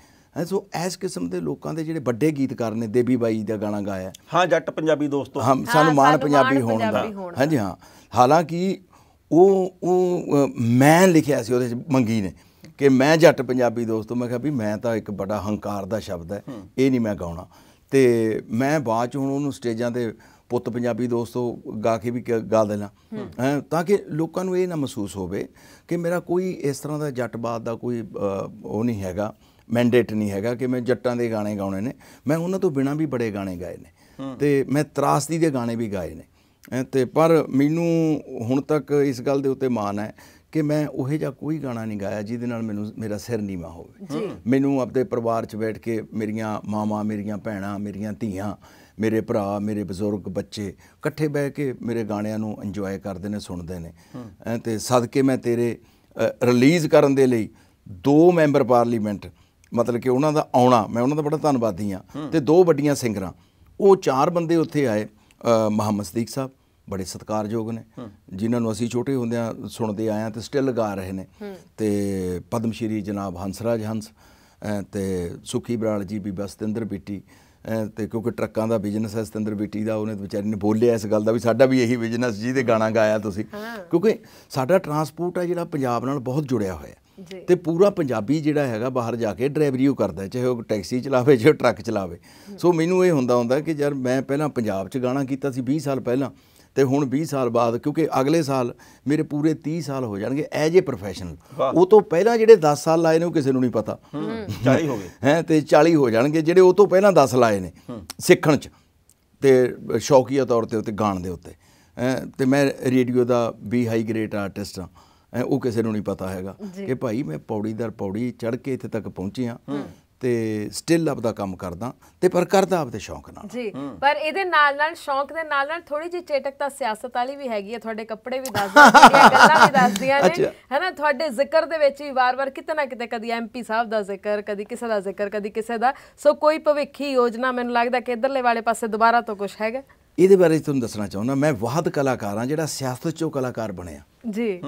ਸੋ ਐਸ ਕਿਸਮ ਦੇ ਲੋਕਾਂ ਦੇ ਜਿਹੜੇ ਵੱਡੇ ਗੀਤਕਾਰ ਨੇ ਦੇਵੀ ਬਾਈ ਦਾ ਗਾਣਾ ਗਾਇਆ ਹਾਂ ਜੱਟ ਪੰਜਾਬੀ ਦੋਸਤੋ ਸਾਨੂੰ ਮਾਣ ਪੰਜਾਬੀ ਹੋਣ ਦਾ ਹਾਂਜੀ ਹਾਂ ਹਾਲਾਂਕਿ ਉਹ ਉਹ ਮੈਂ ਲਿਖਿਆ ਸੀ ਉਹਦੇ ਚ ਮੰਗੀ ਨੇ ਕਿ ਮੈਂ ਜੱਟ ਪੰਜਾਬੀ ਦੋਸਤੋ ਮੈਂ ਕਿਹਾ ਵੀ ਮੈਂ ਤਾਂ ਇੱਕ ਬੜਾ ਹੰਕਾਰ ਦਾ ਸ਼ਬਦ ਹੈ ਇਹ ਨਹੀਂ ਮੈਂ ਗਾਉਣਾ ਤੇ ਮੈਂ ਬਾਅਦ ਚ ਹੁਣ ਉਹਨੂੰ ਸਟੇਜਾਂ ਤੇ ਪੁੱਤ ਪੰਜਾਬੀ ਦੋਸਤੋ ਗਾ ਕੇ ਵੀ ਗਾ ਦੇਣਾ ਹੈ ਤਾਂ ਕਿ ਲੋਕਾਂ ਨੂੰ ਇਹ ਨਾ ਮਹਿਸੂਸ ਹੋਵੇ ਕਿ ਮੇਰਾ ਕੋਈ ਇਸ ਤਰ੍ਹਾਂ ਦਾ ਜੱਟ ਦਾ ਕੋਈ ਉਹ ਨਹੀਂ ਹੈਗਾ ਮੈਂਡੇਟ ਨਹੀਂ ਹੈਗਾ ਕਿ ਮੈਂ ਜੱਟਾਂ ਦੇ ਗਾਣੇ ਗਾਉਣੇ ਨੇ ਮੈਂ ਉਹਨਾਂ ਤੋਂ ਬਿਨਾ ਵੀ ਬੜੇ ਗਾਣੇ ਗਾਏ ਨੇ ਤੇ ਮੈਂ ਤਰਾਸਦੀ ਦੇ ਗਾਣੇ ਵੀ ਗਾਏ ਨੇ ਤੇ ਪਰ ਮੈਨੂੰ ਹੁਣ ਤੱਕ ਇਸ ਗੱਲ ਦੇ ਉੱਤੇ ਮਾਣ ਹੈ ਕਿ ਮੈਂ ਉਹ ਜਿਹਾ ਕੋਈ ਗਾਣਾ ਨਹੀਂ ਗਾਇਆ ਜਿਹਦੇ ਨਾਲ ਮੈਨੂੰ ਮੇਰਾ ਸਿਰ ਨੀਵਾ ਹੋਵੇ ਮੈਨੂੰ ਆਪਣੇ ਪਰਿਵਾਰ 'ਚ ਬੈਠ ਕੇ ਮੇਰੀਆਂ ਮਾਵਾਂ ਮੇਰੀਆਂ ਭੈਣਾਂ ਮੇਰੀਆਂ ਧੀਆਂ ਮੇਰੇ ਭਰਾ ਮੇਰੇ ਬਜ਼ੁਰਗ ਬੱਚੇ ਇਕੱਠੇ ਬਹਿ ਕੇ ਮੇਰੇ ਗਾਣਿਆਂ ਨੂੰ ਇੰਜੋਏ ਕਰਦੇ ਨੇ ਸੁਣਦੇ ਨੇ ਤੇ ਸਦਕੇ ਮੈਂ ਤੇਰੇ ਰਿਲੀਜ਼ ਕਰਨ ਦੇ ਲਈ ਦੋ ਮੈਂਬਰ ਪਾਰਲੀਮੈਂਟ ਮਤਲਬ ਕਿ ਉਹਨਾਂ ਦਾ ਆਉਣਾ ਮੈਂ ਉਹਨਾਂ ਦਾ ਬੜਾ ਧੰਨਵਾਦੀ ਆ ਤੇ ਦੋ ਵੱਡੀਆਂ ਸਿੰਗਰਾਂ ਉਹ ਚਾਰ ਬੰਦੇ ਉੱਥੇ ਆਏ ਮਹਮਦ ਸਦੀਕ ਸਾਹਿਬ ਬੜੇ ਸਤਿਕਾਰਯੋਗ ਨੇ ਜਿਨ੍ਹਾਂ ਨੂੰ ਅਸੀਂ ਛੋਟੇ ਹੁੰਦਿਆਂ ਸੁਣਦੇ ਆਇਆ ਤੇ ਸਟਿਲ ਗਾ ਰਹੇ ਨੇ ਤੇ ਪਦਮ ਜਨਾਬ ਹੰਸਰਾਜ ਹੰਸ ਤੇ ਸੁਖੀ ਬਰਾਲ ਜੀ ਵੀ ਬਸਤਿੰਦਰ ਬੀਟੀ ਤੇ ਕਿਉਂਕਿ ਟਰੱਕਾਂ ਦਾ ਬਿਜ਼ਨਸ ਹੈ ਸਤਿੰਦਰ ਬੀਟੀ ਦਾ ਉਹਨੇ ਵਿਚਾਰੀ ਨੇ ਬੋਲਿਆ ਇਸ ਗੱਲ ਦਾ ਵੀ ਸਾਡਾ ਵੀ ਇਹੀ ਬਿਜ਼ਨਸ ਜਿਹਦੇ ਗਾਣਾ ਗਾਇਆ ਤੁਸੀਂ ਕਿਉਂਕਿ ਸਾਡਾ ਟਰਾਂਸਪੋਰਟ ਹੈ ਜਿਹੜਾ ਪੰਜਾਬ ਨਾਲ ਬਹੁਤ ਜੁੜਿਆ ਹੋਇਆ ਤੇ ਪੂਰਾ ਪੰਜਾਬੀ ਜਿਹੜਾ ਹੈਗਾ ਬਾਹਰ ਜਾ ਕੇ ਡਰਾਈਵਰੀ ਉਹ ਕਰਦਾ ਚਾਹੇ ਉਹ ਟੈਕਸੀ ਚਲਾਵੇ ਚਾਹੇ ਟਰੱਕ ਚਲਾਵੇ ਸੋ ਮੈਨੂੰ ਇਹ ਹੁੰਦਾ ਹੁੰਦਾ ਕਿ ਯਾਰ ਮੈਂ ਪਹਿਲਾਂ ਪੰਜਾਬ 'ਚ ਗਾਣਾ ਕੀਤਾ ਸੀ 20 ਸਾਲ ਪਹਿਲਾਂ ਤੇ ਹੁਣ 20 ਸਾਲ ਬਾਅਦ ਕਿਉਂਕਿ ਅਗਲੇ ਸਾਲ ਮੇਰੇ ਪੂਰੇ 30 ਸਾਲ ਹੋ ਜਾਣਗੇ ਐਜ ਏ ਪ੍ਰੋਫੈਸ਼ਨਲ ਉਹ ਤੋਂ ਪਹਿਲਾਂ ਜਿਹੜੇ 10 ਸਾਲ ਲਾਏ ਨੇ ਉਹ ਕਿਸੇ ਨੂੰ ਨਹੀਂ ਪਤਾ 40 ਹੋ ਗਏ ਹੈ ਤੇ 40 ਹੋ ਜਾਣਗੇ ਜਿਹੜੇ ਉਹ ਤੋਂ ਪਹਿਲਾਂ 10 ਲਾਏ ਨੇ ਸਿੱਖਣ ਚ ਤੇ ਸ਼ੌਕੀਆ ਤੌਰ ਤੇ ਉੱਤੇ ਗਾਣ ਦੇ ਉੱਤੇ ਤੇ ਮੈਂ ਰੇਡੀਓ ਦਾ ਵੀ ਹਾਈ ਗ੍ਰੇਡ ਆਰਟਿਸਟ ਹਾਂ ਉਹ ਕਿਸੇ ਨੂੰ ਨਹੀਂ ਪਤਾ ਹੈਗਾ ਕਿ ਭਾਈ ਮੈਂ ਪੌੜੀ ਦਰ ਪੌੜੀ ਚੜ ਕੇ ਇੱਥੇ ਤੱਕ ਪਹੁੰਚਿਆ ਤੇ ਸਟਿਲ ਆਪਦਾ ਕੰਮ ਕਰਦਾ ਤੇ ਪਰ ਕਰਦਾ ਆਪਦੇ ਸ਼ੌਂਕ ਨਾਲ ਜੀ ਪਰ ਇਹਦੇ ਨਾਲ ਨਾਲ ਸ਼ੌਂਕ ਦੇ ਨਾਲ ਨਾਲ ਥੋੜੀ ਜਿਹੀ ਚੇਟਕ ਤਾਂ ਸਿਆਸਤ ਵਾਲੀ ਵੀ ਹੈਗੀ ਹੈ ਤੁਹਾਡੇ ਕੱਪੜੇ ਵੀ ਦੱਸਦੇ ਆ ਗੱਲਾਂ ਵੀ ਦੱਸਦੀਆਂ ਨੇ ਹੈਨਾ ਤੁਹਾਡੇ ਜ਼ਿਕਰ ਦੇ ਵਿੱਚ ਵੀ ਵਾਰ-ਵਾਰ ਕਿਤੇ ਨਾ ਕਿਤੇ ਕਦੀ ਐਮਪੀ ਸਾਹਿਬ ਦਾ ਜ਼ਿਕਰ ਕਦੀ ਕਿਸੇ ਦਾ ਜ਼ਿਕਰ ਕਦੀ ਕਿਸੇ ਦਾ ਸੋ ਕੋਈ ਭਵਿੱਖੀ ਯੋਜਨਾ ਮੈਨੂੰ ਲੱਗਦਾ ਕਿ ਇਧਰਲੇ ਵਾਲੇ ਪਾਸੇ ਦੁਬਾਰਾ ਤੋਂ ਕੁਝ ਹੈਗਾ ਇਹਦੇ ਬਾਰੇ ਤੁਹਾਨੂੰ ਦੱਸਣਾ ਚਾਹੁੰਦਾ ਮੈਂ ਵਾਹਦ ਕਲਾਕਾਰ ਹਾਂ ਜਿਹੜਾ ਸਿਆਸਤ ਚੋਂ ਕਲਾਕਾਰ ਬਣਿਆ ਜੀ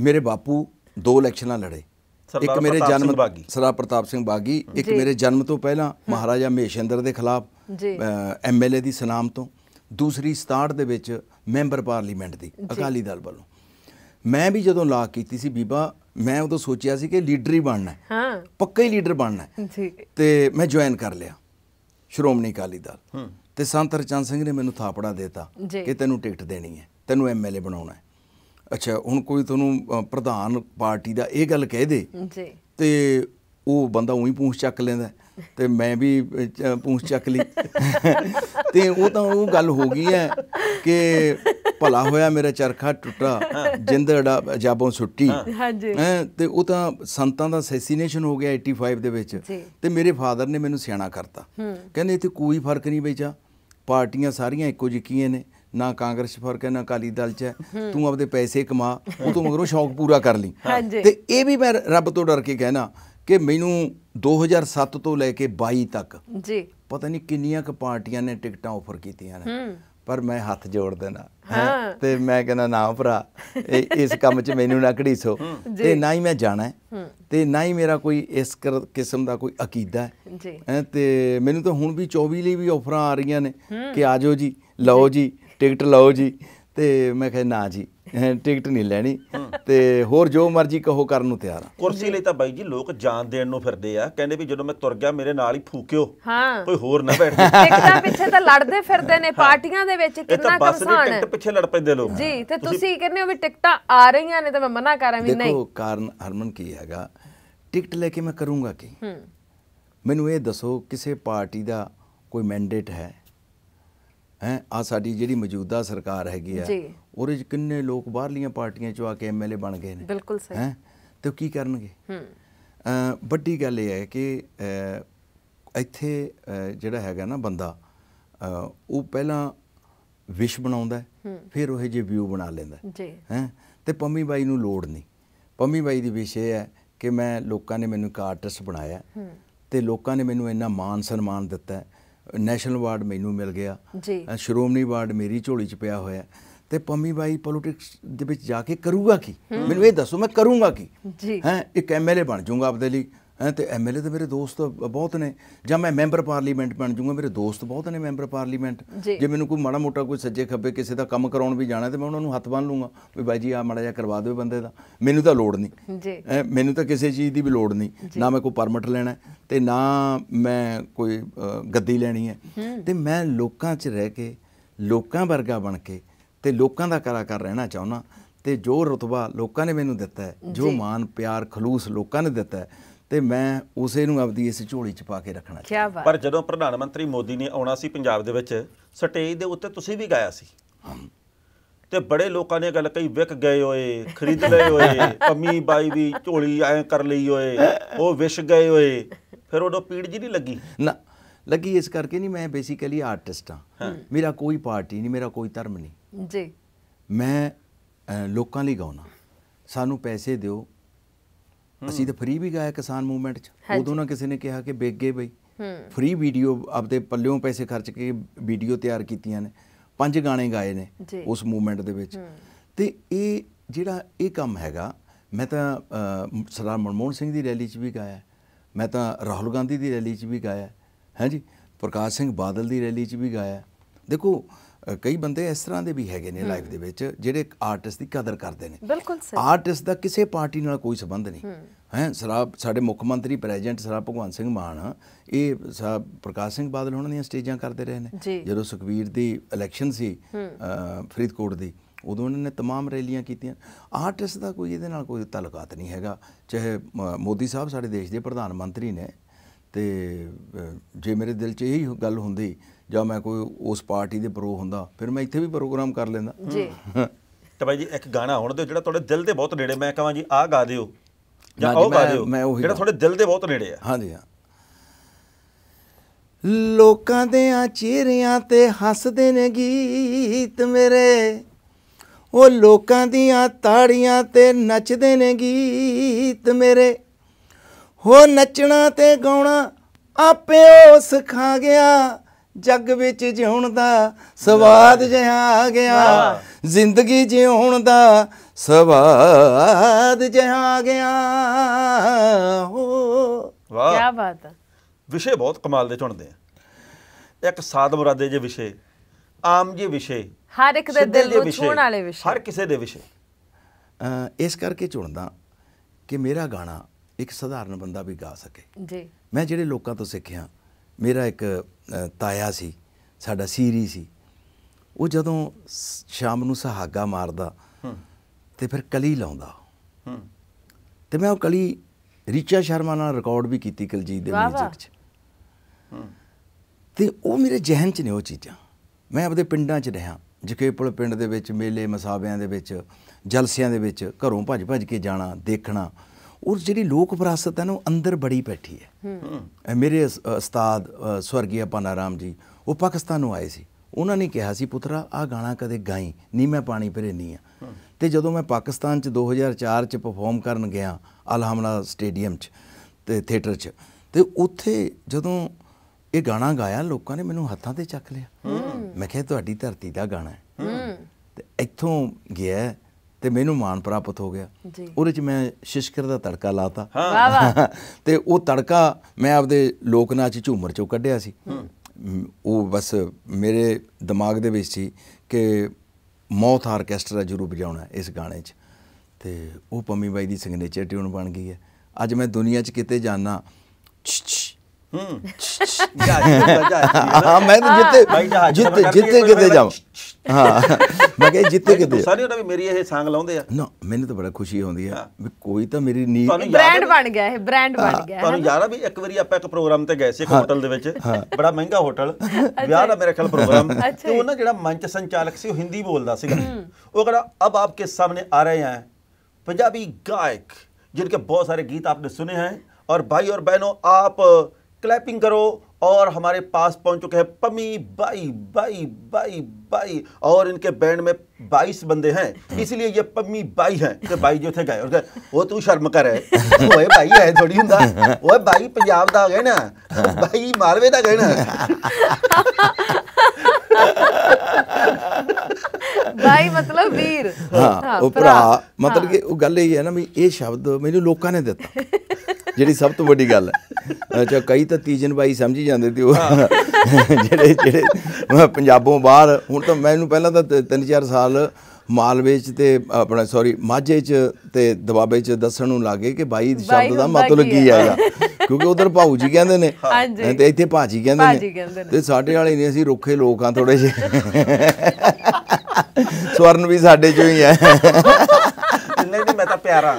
ਮੇਰੇ ਬਾਪੂ ਦੋ ਇਲੈਕਸ਼ਨਾਂ ਲੜੇ ਇੱਕ ਮੇਰੇ ਜਨਮ ਸਰਦਾਰ ਪ੍ਰਤਾਪ ਸਿੰਘ ਬਾਗੀ ਇੱਕ ਮੇਰੇ ਜਨਮ ਤੋਂ ਪਹਿਲਾਂ ਮਹਾਰਾਜਾ ਮੇਸ਼ਿੰਦਰ ਦੇ ਖਿਲਾਫ ਐਮਐਲਏ ਦੀ ਸਨਾਮ ਤੋਂ ਦੂਸਰੀ 67 ਦੇ ਵਿੱਚ ਮੈਂਬਰ ਪਾਰਲੀਮੈਂਟ ਦੀ ਅਕਾਲੀ ਦਲ ਵੱਲੋਂ ਮੈਂ ਵੀ ਜਦੋਂ ਲਾ ਕੀਤੀ ਸੀ ਬੀਬਾ ਮੈਂ ਉਦੋਂ ਸੋਚਿਆ ਸੀ ਕਿ ਲੀਡਰ ਹੀ ਬਣਨਾ ਹੈ ਹਾਂ ਪੱਕਾ ਹੀ ਲੀਡਰ ਬਣਨਾ ਹੈ ਜੀ ਤੇ ਮੈਂ ਜੁਆਇਨ ਕਰ ਲਿਆ ਸ਼੍ਰੋਮਣੀ ਅਕਾਲੀ ਦਲ ਤੇ ਸੰਤ ਰਚਨ ਸਿੰਘ ਨੇ ਮੈਨੂੰ ਥਾਪੜਾ ਦਿੱਤਾ ਕਿ ਤੈਨੂੰ ਟਿਕਟ ਦੇਣੀ ਹੈ ਤੈਨੂੰ ਐਮਐਲਏ ਬਣਾਉਣਾ ਹੈ ਅੱਛਾ ਹੁਣ ਕੋਈ ਤੁਹਾਨੂੰ ਪ੍ਰਧਾਨ ਪਾਰਟੀ ਦਾ ਇਹ ਗੱਲ ਕਹਿ ਦੇ ਜੀ ਤੇ ਉਹ ਬੰਦਾ ਉਹੀ ਪੂੰਛ ਚੱਕ ਲੈਂਦਾ ਤੇ ਮੈਂ ਵੀ ਪੂੰਛ ਚੱਕ ਲਈ ਤੇ ਉਹ ਤਾਂ ਉਹ ਗੱਲ ਹੋ ਗਈ ਹੈ ਕਿ ਭਲਾ ਹੋਇਆ ਮੇਰਾ ਚਰਖਾ ਟੁੱਟਾ ਜਿੰਦੜਾ ਜਾਬੋਂ ਸੁੱਟੀ ਹਾਂਜੀ ਤੇ ਉਹ ਤਾਂ ਸੰਤਾਂ ਦਾ ਸੈਸੀਨੇਸ਼ਨ ਹੋ ਗਿਆ 85 ਦੇ ਵਿੱਚ ਤੇ ਮੇਰੇ ਫਾਦਰ ਨੇ ਮੈਨੂੰ ਸਿਆਣਾ ਕਰਤਾ ਕਹਿੰਦੇ ਇੱਥੇ ਕੋਈ ਫਰਕ ਨਹੀਂ ਬੇਚਾ ਪਾਰਟੀਆਂ ਸਾਰੀਆਂ ਇੱਕੋ ਜਿਹੀਆਂ ਨੇ ਨਾ ਕਾਂਗਰਸ ਫਰਕ ਹੈ ਨਾ ਅਕਾਲੀ ਦਲ 'ਚ ਹੈ ਤੂੰ ਆਪਦੇ ਪੈਸੇ ਕਮਾ ਉਹ ਤੋਂ ਮਗਰੋਂ ਸ਼ੌਕ ਪੂਰਾ ਕਰ ਲਈ ਤੇ ਇਹ ਵੀ ਮੈਂ ਰੱਬ ਤੋਂ ਡਰ ਕੇ ਕਹਿਣਾ ਕਿ ਮੈਨੂੰ 2007 ਤੋਂ ਲੈ ਕੇ 22 ਤੱਕ ਜੀ ਪਤਾ ਨਹੀਂ ਕਿੰਨੀਆਂ ਕੁ ਪਾਰਟੀਆਂ ਨੇ ਟਿਕਟਾਂ ਆਫਰ ਕੀਤੀਆਂ ਨੇ ਪਰ ਮੈਂ ਹੱਥ ਜੋੜ ਦੇਣਾ ਤੇ ਮੈਂ ਕਹਿੰਦਾ ਨਾ ਭਰਾ ਇਸ ਕੰਮ 'ਚ ਮੈਨੂੰ ਨਾ ਘੜੀਸੋ ਤੇ ਨਾ ਹੀ ਮੈਂ ਜਾਣਾ ਤੇ ਨਾ ਹੀ ਮੇਰਾ ਕੋਈ ਇਸ ਕਿਸਮ ਦਾ ਕੋਈ ਅਕੀਦਾ ਹੈ ਤੇ ਮੈਨੂੰ ਤਾਂ ਹੁਣ ਵੀ 24 ਲਈ ਵੀ ਆਫਰਾਂ ਆ ਰਹੀਆਂ ਨੇ ਕਿ ਆਜੋ ਜੀ ਲਓ ਜੀ ਟਿਕਟ ਲਓ ਜੀ ਤੇ ਮੈਂ ਕਿਹਾ ਨਾ ਜੀ ਟਿਕਟ ਨਹੀਂ ਲੈਣੀ ਤੇ ਹੋਰ ਜੋ ਮਰਜ਼ੀ ਕਹੋ ਕਰਨ ਨੂੰ ਤਿਆਰ ਆ ਕੁਰਸੀ ਲਈ ਤਾਂ ਬਾਈ ਜੀ ਲੋਕ ਜਾਨ ਦੇਣ ਨੂੰ ਫਿਰਦੇ ਆ ਕਹਿੰਦੇ ਵੀ ਜਦੋਂ ਮੈਂ ਤੁਰ ਗਿਆ ਮੇਰੇ ਨਾਲ ਹੀ ਫੂਕਿਓ ਕੋਈ ਹੋਰ ਨਾ ਬੈਠ ਟਿਕਟਾਂ ਪਿੱਛੇ ਤਾਂ ਲੜਦੇ ਫਿਰਦੇ ਨੇ ਪਾਰਟੀਆਂ ਦੇ ਵਿੱਚ ਕਿੰਨਾ ਕਰਸਾਨ ਹੈ ਟਿਕਟ ਪਿੱਛੇ ਲੜ ਪੈਂਦੇ ਲੋਕ ਜੀ ਤੇ ਤੁਸੀਂ ਕਹਿੰਦੇ ਹੋ ਵੀ ਟਿਕਟਾਂ ਆ ਰਹੀਆਂ ਨੇ ਤਾਂ ਮੈਂ ਮਨਾ ਕਰਾਂ ਵੀ ਨਹੀਂ ਦੇਖੋ ਕਾਰਨ ਹਰਮਨ ਕੀ ਹੈਗਾ ਟਿਕਟ ਲੈ ਕੇ ਮੈਂ ਕਰੂੰਗਾ ਕੀ ਮੈਨੂੰ ਇਹ ਦੱਸੋ ਕਿਸੇ ਪਾਰਟੀ ਦਾ ਕੋਈ ਮੈਂਡੇਟ ਹੈ ਹੈ ਆ ਸਾਡੀ ਜਿਹੜੀ ਮੌਜੂਦਾ ਸਰਕਾਰ ਹੈਗੀ ਆ ਉਹਦੇ ਚ ਕਿੰਨੇ ਲੋਕ ਬਾਹਰਲੀਆਂ ਪਾਰਟੀਆਂ ਚੋਂ ਆ ਕੇ ਐਮਐਲਏ ਬਣ ਗਏ ਨੇ ਬਿਲਕੁਲ ਸਹੀ ਹੈ ਤੇ ਕੀ ਕਰਨਗੇ ਹੂੰ ਵੱਡੀ ਗੱਲ ਇਹ ਹੈ ਕਿ ਇੱਥੇ ਜਿਹੜਾ ਹੈਗਾ ਨਾ ਬੰਦਾ ਉਹ ਪਹਿਲਾਂ ਵਿਸ਼ ਬਣਾਉਂਦਾ ਫਿਰ ਉਹ ਜੇ ਵਿਊ ਬਣਾ ਲੈਂਦਾ ਜੀ ਹੈ ਤੇ ਪੰਮੀ ਬਾਈ ਨੂੰ ਲੋੜ ਨਹੀਂ ਪੰਮੀ ਬਾਈ ਦੀ ਵਿਸ਼ੇ ਇਹ ਹੈ ਕਿ ਮੈਂ ਲੋਕਾਂ ਨੇ ਮੈਨੂੰ ਇੱਕ ਆਰਟਿਸਟ ਬਣਾਇਆ ਤੇ ਲੋਕਾਂ ਨੇ ਮੈਨੂੰ ਇੰਨਾ ਮਾਨ ਸਨਮਾਨ ਦਿੱਤਾ ਨੈਸ਼ਨਲ ਵਾਰਡ ਮੈਨੂੰ ਮਿਲ ਗਿਆ ਜੀ ਸ਼੍ਰੋਮਣੀ ਵਾਰਡ ਮੇਰੀ ਝੋਲੀ 'ਚ ਪਿਆ ਹੋਇਆ ਤੇ ਪੰਮੀ ਬਾਈ ਪੋਲਿਟਿਕਸ ਦੇ ਵਿੱਚ ਜਾ ਕੇ ਕਰੂਗਾ ਕੀ ਮੈਨੂੰ ਇਹ ਦੱਸੋ ਮੈਂ ਕਰੂੰਗਾ ਕੀ ਹੈ ਇੱਕ ਐਮਐਲਏ ਬਣ ਜਾਊਂਗਾ ਆਪਦੇ ਲਈ ਹਾਂ ਤੇ ਐਮਐਲਏ ਤੇ ਮੇਰੇ ਦੋਸਤ ਬਹੁਤ ਨੇ ਜਾਂ ਮੈਂ ਮੈਂਬਰ ਪਾਰਲੀਮੈਂਟ ਬਣ ਜਾਊਂਗਾ ਮੇਰੇ ਦੋਸਤ ਬਹੁਤ ਨੇ ਮੈਂਬਰ ਪਾਰਲੀਮੈਂਟ ਜੇ ਮੈਨੂੰ ਕੋਈ ਮਾੜਾ ਮੋਟਾ ਕੋਈ ਸੱਜੇ ਖੱਬੇ ਕਿਸੇ ਦਾ ਕੰਮ ਕਰਾਉਣ ਵੀ ਜਾਣਾ ਤੇ ਮੈਂ ਉਹਨਾਂ ਨੂੰ ਹੱਥ ਬੰਨ ਲੂੰਗਾ ਵੀ ਬਾਈ ਜੀ ਆ ਮਾੜਾ ਜਿਹਾ ਕਰਵਾ ਦਿਓ ਬੰਦੇ ਦਾ ਮੈਨੂੰ ਤਾਂ ਲੋੜ ਨਹੀਂ ਜੀ ਮੈਨੂੰ ਤਾਂ ਕਿਸੇ ਚੀਜ਼ ਦੀ ਵੀ ਲੋੜ ਨਹੀਂ ਨਾ ਮੈਂ ਕੋਈ ਪਰਮਿਟ ਲੈਣਾ ਤੇ ਨਾ ਮੈਂ ਕੋਈ ਗੱਦੀ ਲੈਣੀ ਹੈ ਤੇ ਮੈਂ ਲੋਕਾਂ 'ਚ ਰਹਿ ਕੇ ਲੋਕਾਂ ਵਰਗਾ ਬਣ ਕੇ ਤੇ ਲੋਕਾਂ ਦਾ ਕਲਾਕਾਰ ਰਹਿਣਾ ਚਾਹੁੰਦਾ ਤੇ ਜੋ ਰਤਬਾ ਲੋਕਾਂ ਨੇ ਮੈਨੂੰ ਦਿੱਤਾ ਹੈ ਜੋ ਮਾਨ ਪਿਆਰ ਖਲੂਸ ਲੋਕਾਂ ਨੇ ਦਿੱਤਾ ਹੈ ਤੇ ਮੈਂ ਉਸੇ ਨੂੰ ਆਪਦੀ ਇਸ ਝੋਲੀ 'ਚ ਪਾ ਕੇ ਰੱਖਣਾ ਚਾਹੀਦਾ ਪਰ ਜਦੋਂ ਪ੍ਰਧਾਨ ਮੰਤਰੀ ਮੋਦੀ ਨੇ ਆਉਣਾ ਸੀ ਪੰਜਾਬ ਦੇ ਵਿੱਚ ਸਟੇਜ ਦੇ ਉੱਤੇ ਤੁਸੀਂ ਵੀ ਗਾਇਆ ਸੀ ਤੇ ਬੜੇ ਲੋਕਾਂ ਨੇ ਗੱਲ ਕਹੀ ਵਿਕ ਗਏ ਓਏ ਖਰੀਦ ਲਏ ਓਏ ਪੰਮੀ ਬਾਈ ਵੀ ਝੋਲੀ ਐ ਕਰ ਲਈ ਓਏ ਉਹ ਵਿਸ਼ ਗਏ ਓਏ ਫਿਰ ਉਹਦੋਂ ਪੀੜ ਜੀ ਨਹੀਂ ਲੱਗੀ ਨਾ ਲੱਗੀ ਇਸ ਕਰਕੇ ਨਹੀਂ ਮੈਂ ਬੇਸਿਕਲੀ ਆਰਟਿਸਟ ਹਾਂ ਮੇਰਾ ਕੋਈ ਪਾਰਟੀ ਨਹੀਂ ਮੇਰਾ ਕੋਈ ਧਰਮ ਨਹੀਂ ਜੀ ਮੈਂ ਲੋਕਾਂ ਲਈ ਗਾਉਣਾ ਸਾਨੂੰ ਪੈਸੇ ਦਿਓ ਅਸੀਂ ਤਾਂ ਫ੍ਰੀ ਵੀ ਗਾਇਆ ਕਿਸਾਨ ਮੂਵਮੈਂਟ 'ਚ ਉਦੋਂ ਨਾ ਕਿਸੇ ਨੇ ਕਿਹਾ ਕਿ ਬੇਗੇ ਬਈ ਫ੍ਰੀ ਵੀਡੀਓ ਆਪਦੇ ਪੱਲਿਓਂ ਪੈਸੇ ਖਰਚ ਕੇ ਵੀਡੀਓ ਤਿਆਰ ਕੀਤੀਆਂ ਨੇ ਪੰਜ ਗਾਣੇ ਗਾਏ ਨੇ ਉਸ ਮੂਵਮੈਂਟ ਦੇ ਵਿੱਚ ਤੇ ਇਹ ਜਿਹੜਾ ਇਹ ਕੰਮ ਹੈਗਾ ਮੈਂ ਤਾਂ ਸਰਦਾਰ ਮਨਮੋਹਨ ਸਿੰਘ ਦੀ ਰੈਲੀ 'ਚ ਵੀ ਗਾਇਆ ਮੈਂ ਤਾਂ ਰਾਹੁਲ ਗਾਂਧੀ ਦੀ ਰੈਲੀ 'ਚ ਵੀ ਗਾਇਆ ਹਾਂਜੀ ਪ੍ਰਕਾਸ਼ ਸਿੰਘ ਬਾਦਲ ਦੀ ਰੈਲੀ 'ਚ ਵੀ ਗਾਇਆ ਦੇਖੋ ਕਈ ਬੰਦੇ ਇਸ ਤਰ੍ਹਾਂ ਦੇ ਵੀ ਹੈਗੇ ਨੇ ਲਾਈਫ ਦੇ ਵਿੱਚ ਜਿਹੜੇ ਆਰਟਿਸਟ ਦੀ ਕਦਰ ਕਰਦੇ ਨੇ ਬਿਲਕੁਲ ਸਹੀ ਆਰਟਿਸਟ ਦਾ ਕਿਸੇ ਪਾਰਟੀ ਨਾਲ ਕੋਈ ਸਬੰਧ ਨਹੀਂ ਹੈ ਸਰਾਬ ਸਾਡੇ ਮੁੱਖ ਮੰਤਰੀ ਪ੍ਰੈਜ਼ੀਡੈਂਟ ਸਰਾਬ ਭਗਵਾਨ ਸਿੰਘ ਮਾਨ ਇਹ ਸਾਹਿਬ ਪ੍ਰਕਾਸ਼ ਸਿੰਘ ਬਾਦਲ ਉਹਨਾਂ ਦੀਆਂ ਸਟੇਜਾਂ ਕਰਦੇ ਰਹੇ ਨੇ ਜਦੋਂ ਸੁਖਵੀਰ ਦੀ ਇਲੈਕਸ਼ਨ ਸੀ ਫਰੀਦਕੋਟ ਦੀ ਉਦੋਂ ਉਹਨਾਂ ਨੇ तमाम ਰੈਲੀਆਂ ਕੀਤੀਆਂ ਆਰਟਿਸਟ ਦਾ ਕੋਈ ਇਹਦੇ ਨਾਲ ਕੋਈ ਤਾਲੁਕਾਤ ਨਹੀਂ ਹੈਗਾ ਚਾਹੇ ਮੋਦੀ ਸਾਹਿਬ ਸਾਡੇ ਦੇਸ਼ ਦੇ ਪ੍ਰਧਾਨ ਮੰਤਰੀ ਨੇ ਤੇ ਜੇ ਮੇਰੇ ਦਿਲ 'ਚ ਇਹੀ ਗੱਲ ਹੁੰਦੀ ਜਾਂ ਮੈਂ ਕੋਈ ਉਸ ਪਾਰਟੀ ਦੇ ਪ੍ਰੋ ਹੁੰਦਾ ਫਿਰ ਮੈਂ ਇੱਥੇ ਵੀ ਪ੍ਰੋਗਰਾਮ ਕਰ ਲੈਂਦਾ ਜੀ ਤਾਂ ਬਾਈ ਜੀ ਇੱਕ ਗਾਣਾ ਹੁਣ ਦਿਓ ਜਿਹੜਾ ਤੁਹਾਡੇ ਦਿਲ ਦੇ ਬਹੁਤ ਨੇੜੇ ਮੈਂ ਕਹਾਂ ਜੀ ਆਹ ਗਾ ਦਿਓ ਜਾਂ ਉਹ ਗਾ ਦਿਓ ਜਿਹੜਾ ਤੁਹਾਡੇ ਦਿਲ ਦੇ ਬਹੁਤ ਨੇੜੇ ਆ ਹਾਂਜੀ ਹਾਂ ਲੋਕਾਂ ਦੇ ਆ ਚਿਹਰਿਆਂ ਤੇ ਹੱਸਦੇ ਨੇ ਗੀਤ ਮੇਰੇ ਉਹ ਲੋਕਾਂ ਦੀਆਂ ਤਾੜੀਆਂ ਤੇ ਨੱਚਦੇ ਨੇ ਗੀਤ ਮੇਰੇ ਹੋ ਨੱਚਣਾ ਤੇ ਗਾਉਣਾ ਆਪੇ ਉਹ ਸਿਖਾ ਗਿਆ ਜੱਗ ਵਿੱਚ ਜਿਉਣ ਦਾ ਸਵਾਦ ਜਿਹਾ ਆ ਗਿਆ ਜ਼ਿੰਦਗੀ ਜਿਉਣ ਦਾ ਸਵਾਦ ਜਿਹਾ ਆ ਗਿਆ ਹੋ ਵਾਹ ਕੀ ਬਾਤ ਹੈ ਵਿਸ਼ੇ ਬਹੁਤ ਕਮਾਲ ਦੇ ਚੁਣਦੇ ਆ ਇੱਕ ਸਾਦ ਮੁਰਾਦੇ ਜੇ ਵਿਸ਼ੇ ਆਮ ਜੇ ਵਿਸ਼ੇ ਹਰ ਇੱਕ ਦੇ ਦਿਲ ਨੂੰ ਛੂਣ ਵਾਲੇ ਵਿਸ਼ੇ ਹਰ ਕਿਸੇ ਦੇ ਵਿਸ਼ੇ ਇਸ ਕਰਕੇ ਚੁਣਦਾ ਕਿ ਮੇਰਾ ਗਾਣਾ ਇੱਕ ਸਧਾਰਨ ਬੰਦਾ ਵੀ ਗਾ ਸਕੇ ਜੀ ਮੈਂ ਜਿਹੜੇ ਲੋਕਾਂ ਤੋਂ ਸਿੱਖਿਆ ਮੇਰਾ ਇੱਕ ਤਾਇਆ ਸੀ ਸਾਡਾ ਸੀਰੀ ਸੀ ਉਹ ਜਦੋਂ ਸ਼ਾਮ ਨੂੰ ਸਹਾਗਾ ਮਾਰਦਾ ਤੇ ਫਿਰ ਕਲੀ ਲਾਉਂਦਾ ਤੇ ਮੈਂ ਉਹ ਕਲੀ ਰੀਚਾ ਸ਼ਰਮਾ ਨਾਲ ਰਿਕਾਰਡ ਵੀ ਕੀਤੀ ਕਲਜੀਤ ਦੇ ਮਿਊਜ਼ਿਕ 'ਚ ਤੇ ਉਹ ਮੇਰੇ ਜਹਨ 'ਚ ਨੇ ਉਹ ਚੀਜ਼ਾਂ ਮੈਂ ਆਪਦੇ ਪਿੰਡਾਂ 'ਚ ਰਹਾ ਜਕੇਪੁਰ ਪਿੰਡ ਦੇ ਵਿੱਚ ਮੇਲੇ ਮਸਾਬਿਆਂ ਦੇ ਵਿੱਚ ਜਲਸਿਆਂ ਦੇ ਵਿੱਚ ਘਰੋਂ ਭੱਜ ਭੱਜ ਕੇ ਜਾਣਾ ਦੇਖਣਾ ਔਰ ਜਿਹੜੀ ਲੋਕ ਵਿਰਾਸਤ ਹੈ ਨਾ ਉਹ ਅੰਦਰ ਬੜੀ ਬੈਠੀ ਹੈ ਮੇਰੇ ਉਸਤਾਦ ਸਵਰਗੀ ਪਨਾਰਾਮ ਜੀ ਉਹ ਪਾਕਿਸਤਾਨੋਂ ਆਏ ਸੀ ਉਹਨਾਂ ਨੇ ਕਿਹਾ ਸੀ ਪੁੱਤਰਾ ਆ ਗਾਣਾ ਕਦੇ ਗਾਈ ਨਹੀਂ ਮੈਂ ਪਾਣੀ ਭਰੇ ਨਹੀਂ ਆ ਤੇ ਜਦੋਂ ਮੈਂ ਪਾਕਿਸਤਾਨ ਚ 2004 ਚ ਪਰਫਾਰਮ ਕਰਨ ਗਿਆ ਅਲਹਮਲਾ ਸਟੇਡੀਅਮ ਚ ਤੇ ਥੀਏਟਰ ਚ ਤੇ ਉੱਥੇ ਜਦੋਂ ਇਹ ਗਾਣਾ ਗਾਇਆ ਲੋਕਾਂ ਨੇ ਮੈਨੂੰ ਹੱਥਾਂ ਤੇ ਚੱਕ ਲਿਆ ਮੈਂ ਕਿਹਾ ਤੁਹਾਡੀ ਧਰਤੀ ਦਾ ਗਾਣਾ ਹੈ ਤੇ ਇੱਥੋਂ ਗਿਆ ਤੇ ਮੈਨੂੰ ਮਾਨ ਪ੍ਰਾਪਤ ਹੋ ਗਿਆ ਉਹਦੇ ਚ ਮੈਂ ਸ਼ਿਸ਼ਕਰ ਦਾ ਤੜਕਾ ਲਾਤਾ ਵਾਹ ਵਾਹ ਤੇ ਉਹ ਤੜਕਾ ਮੈਂ ਆਪਦੇ ਲੋਕ ਨਾਚ ਝੂਮਰ ਚੋਂ ਕੱਢਿਆ ਸੀ ਉਹ ਬਸ ਮੇਰੇ ਦਿਮਾਗ ਦੇ ਵਿੱਚ ਸੀ ਕਿ ਮੌਤ ਆਰਕੈਸਟਰਾ ਜ਼ਰੂਰ ਵਜਾਉਣਾ ਇਸ ਗਾਣੇ 'ਚ ਤੇ ਉਹ ਪੰਮੀ ਬਾਈ ਦੀ ਸਿਗਨੇਚਰ ਟਿਊਨ ਬਣ ਗਈ ਹੈ ਅੱਜ ਮੈਂ ਦੁਨੀਆ 'ਚ ਕਿਤੇ ਜਾਣਾ ਹਾਂ ਮੈਂ ਤਾਂ ਜਿੱਤੇ ਜਿੱਤੇ ਜਿੱਤੇ ਕਿਤੇ ਜਾਵਾਂ ਹਾਂ ਮੈਂ ਕਿਹਾ ਜਿੱਤੇ ਕਿਤੇ ਸਾਰੇ ਉਹਨਾਂ ਵੀ ਮੇਰੀ ਇਹ ਸਾਂਗ ਲਾਉਂਦੇ ਆ ਨਾ ਮੈਨੂੰ ਤਾਂ ਬੜਾ ਖੁਸ਼ੀ ਹੁੰਦੀ ਆ ਵੀ ਕੋਈ ਤਾਂ ਮੇਰੀ ਨੀ ਬ੍ਰਾਂਡ ਬਣ ਗਿਆ ਇਹ ਬ੍ਰਾਂਡ ਬਣ ਗਿਆ ਤੁਹਾਨੂੰ ਯਾਦ ਆ ਵੀ ਇੱਕ ਵਾਰੀ ਆਪਾਂ ਇੱਕ ਪ੍ਰੋਗਰਾਮ ਤੇ ਗਏ ਸੀ ਇੱਕ ਹੋਟਲ ਦੇ ਵਿੱਚ ਬੜਾ ਮਹਿੰਗਾ ਹੋਟਲ ਵਿਆਹ ਦਾ ਮੇਰੇ ਖਿਆਲ ਪ੍ਰੋਗਰਾਮ ਤੇ ਉਹਨਾਂ ਜਿਹੜਾ ਮੰਚ ਸੰਚਾਲਕ ਸੀ ਉਹ ਹਿੰਦੀ ਬੋਲਦਾ ਸੀਗਾ ਉਹ ਕਹਿੰਦਾ ਅਬ ਆਪਕੇ ਸਾਹਮਣੇ ਆ ਰਹੇ ਪੰਜਾਬੀ ਗਾਇਕ गायक ਕੇ ਬਹੁਤ ਸਾਰੇ ਗੀਤ ਆਪਨੇ ਸੁਨੇ हैं ਔਰ ਭਾਈ ਔਰ ਬੈਨੋ ਆਪ क्लैपिंग करो और हमारे पास पहुंच चुके हैं पमी बाई बाई बाई बाई और इनके बैंड में बाईस बंदे हैं इसलिए ये पम्मी बाई हैं तो बाई जो थे गए और गए वो तू शर्म कर है है बाई है थोड़ी हुंदा है बाई पंजाब दा गए ना बाई मालवे दा गए ना ਬਾਈ ਮਤਲਬ ਵੀਰ ਹਾਂ ਉਹ ਭਰਾ ਮਤਲਬ ਕਿ ਉਹ ਗੱਲ ਇਹ ਹੈ ਨਾ ਵੀ ਇਹ ਸ਼ਬਦ ਮੈਨੂੰ ਲੋਕਾਂ ਨੇ ਦਿੱਤਾ ਜਿਹੜੀ ਸਭ ਤੋਂ ਵੱਡੀ ਗੱਲ ਹੈ ਅੱਛਾ ਕਈ ਤਾਂ ਤੀਜਨ ਬਾਈ ਹੀ ਜਾਂਦੇ ਤੇ ਉਹ ਜਿਹੜੇ ਜਿਹੜੇ ਪੰਜਾਬੋਂ ਬਾਹਰ ਹੁਣ ਤਾਂ ਮੈਨੂੰ ਪਹਿਲਾਂ ਤਾਂ 3-4 ਸਾਲ ਮਾਲਵੇ ਚ ਤੇ ਆਪਣਾ ਸੌਰੀ ਮਾਝੇ ਚ ਤੇ ਦਬਾਬੇ ਚ ਦੱਸਣ ਨੂੰ ਲੱਗੇ ਕਿ ਬਾਈ ਸ਼ਬਦ ਦਾ ਮਤਲਬ ਕੀ ਆਇਆ ਕਿਉਂਕਿ ਉਧਰ ਭਾਉ ਜੀ ਕਹਿੰਦੇ ਨੇ ਹਾਂਜੀ ਤੇ ਇੱਥੇ ਭਾਜੀ ਕਹਿੰਦੇ ਨੇ ਤੇ ਸਾਡੇ ਵਾਲੇ ਨਹੀਂ ਅਸੀਂ ਰੁੱਖੇ ਲੋਕ ਆ ਥੋੜੇ ਜਿਹੇ ਸਵਰਨ ਵੀ ਸਾਡੇ ਚੋਂ ਹੀ ਹੈ ਨਹੀਂ ਨਹੀਂ ਮੈਂ ਤਾਂ ਪਿਆਰਾ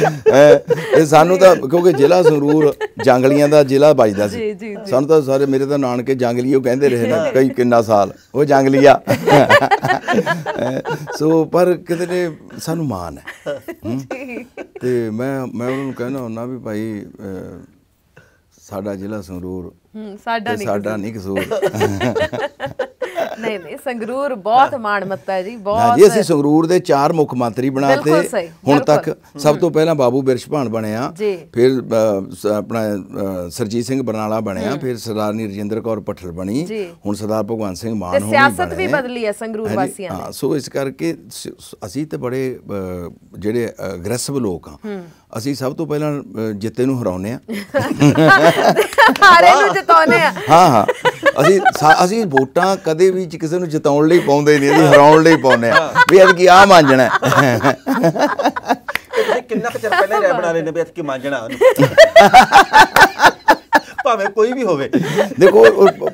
ਇਹ ਸਾਨੂੰ ਤਾਂ ਕਿਉਂਕਿ ਜ਼ਿਲ੍ਹਾ ਜ਼ਰੂਰ ਜੰਗਲੀਆਂ ਦਾ ਜ਼ਿਲ੍ਹਾ ਵੱਜਦਾ ਸੀ ਸਾਨੂੰ ਤਾਂ ਸਾਰੇ ਮੇਰੇ ਤਾਂ ਨਾਨਕੇ ਜੰਗਲੀ ਉਹ ਕਹਿੰਦੇ ਰਹੇ ਨਾ ਕਈ ਕਿੰਨਾ ਸਾਲ ਉਹ ਜੰਗਲੀਆ ਸੋ ਪਰ ਕਿਤੇ ਨੇ ਸਾਨੂੰ ਮਾਨ ਹੈ ਤੇ ਮੈਂ ਮੈਂ ਉਹਨਾਂ ਨੂੰ ਕਹਿਣਾ ਹੁੰਦਾ ਵੀ ਭਾਈ ਸਾਡਾ ਜ਼ਿਲ੍ਹਾ ਹੂੰ ਸਾਡਾ ਨਹੀਂ ਸਾਡਾ ਨਹੀਂ ਕਸੂਰ ਨਹੀਂ ਨਹੀਂ ਸੰਗਰੂਰ ਬਹੁਤ ਮਾਣ ਮੱਤਾ ਜੀ ਬਹੁਤ ਜੀ ਅਸੀਂ ਸੰਗਰੂਰ ਦੇ ਚਾਰ ਮੁੱਖ ਮੰਤਰੀ ਬਣਾਤੇ ਹੁਣ ਤੱਕ ਸਭ ਤੋਂ ਪਹਿਲਾਂ ਬਾਬੂ ਬਿਰਸ਼ਭਾਨ ਬਣਿਆ ਫਿਰ ਆਪਣਾ ਸਰਜੀਤ ਸਿੰਘ ਬਰਨਾਲਾ ਬਣਿਆ ਫਿਰ ਸਰਦਾਰਨੀ ਰਜਿੰਦਰ ਕੌਰ ਪਠਲ ਬਣੀ ਹੁਣ ਸਰਦਾਰ ਭਗਵਾਨ ਸਿੰਘ ਮਾਨ ਹੋਣੀ ਸਿਆਸਤ ਵੀ ਬਦਲੀ ਹੈ ਸੰਗਰੂਰ ਵਾਸੀਆਂ ਨੇ ਹਾਂ ਸੋ ਇਸ ਕਰਕੇ ਅਸੀਂ ਤੇ ਬੜੇ ਜਿਹੜੇ ਅਗਰੈਸਿਵ ਲੋਕ ਆ ਅਸੀਂ ਸਭ ਤੋਂ ਪਹਿਲਾਂ ਜਿੱਤੇ ਨੂੰ ਹਰਾਉਨੇ ਆ ਹਾਰੇ ਨੂੰ ਜਿਤਾਉਨੇ ਆ ਹਾਂ ਹਾਂ ਅਸੀਂ ਅਸੀਂ ਵੋਟਾਂ ਕਦੇ ਵੀ ਕਿਸੇ ਨੂੰ ਜਿਤਾਉਣ ਲਈ ਪਾਉਂਦੇ ਨਹੀਂ ਅਸੀਂ ਹਰਾਉਣ ਲਈ ਪਾਉਨੇ ਆ ਵੀ ਅੱਜ ਕੀ ਆ ਮੰਨਣਾ ਤੁਸੀਂ ਕਿੰਨਾ ਕੁ ਚਿਰ ਪਹਿਲਾਂ ਰਹਿ ਬਣਾ ਲੈਨੇ ਵੀ ਅੱਜ ਕੀ ਮੰਨਣਾ ਭਾਵੇਂ ਕੋਈ ਵੀ ਹੋਵੇ ਦੇਖੋ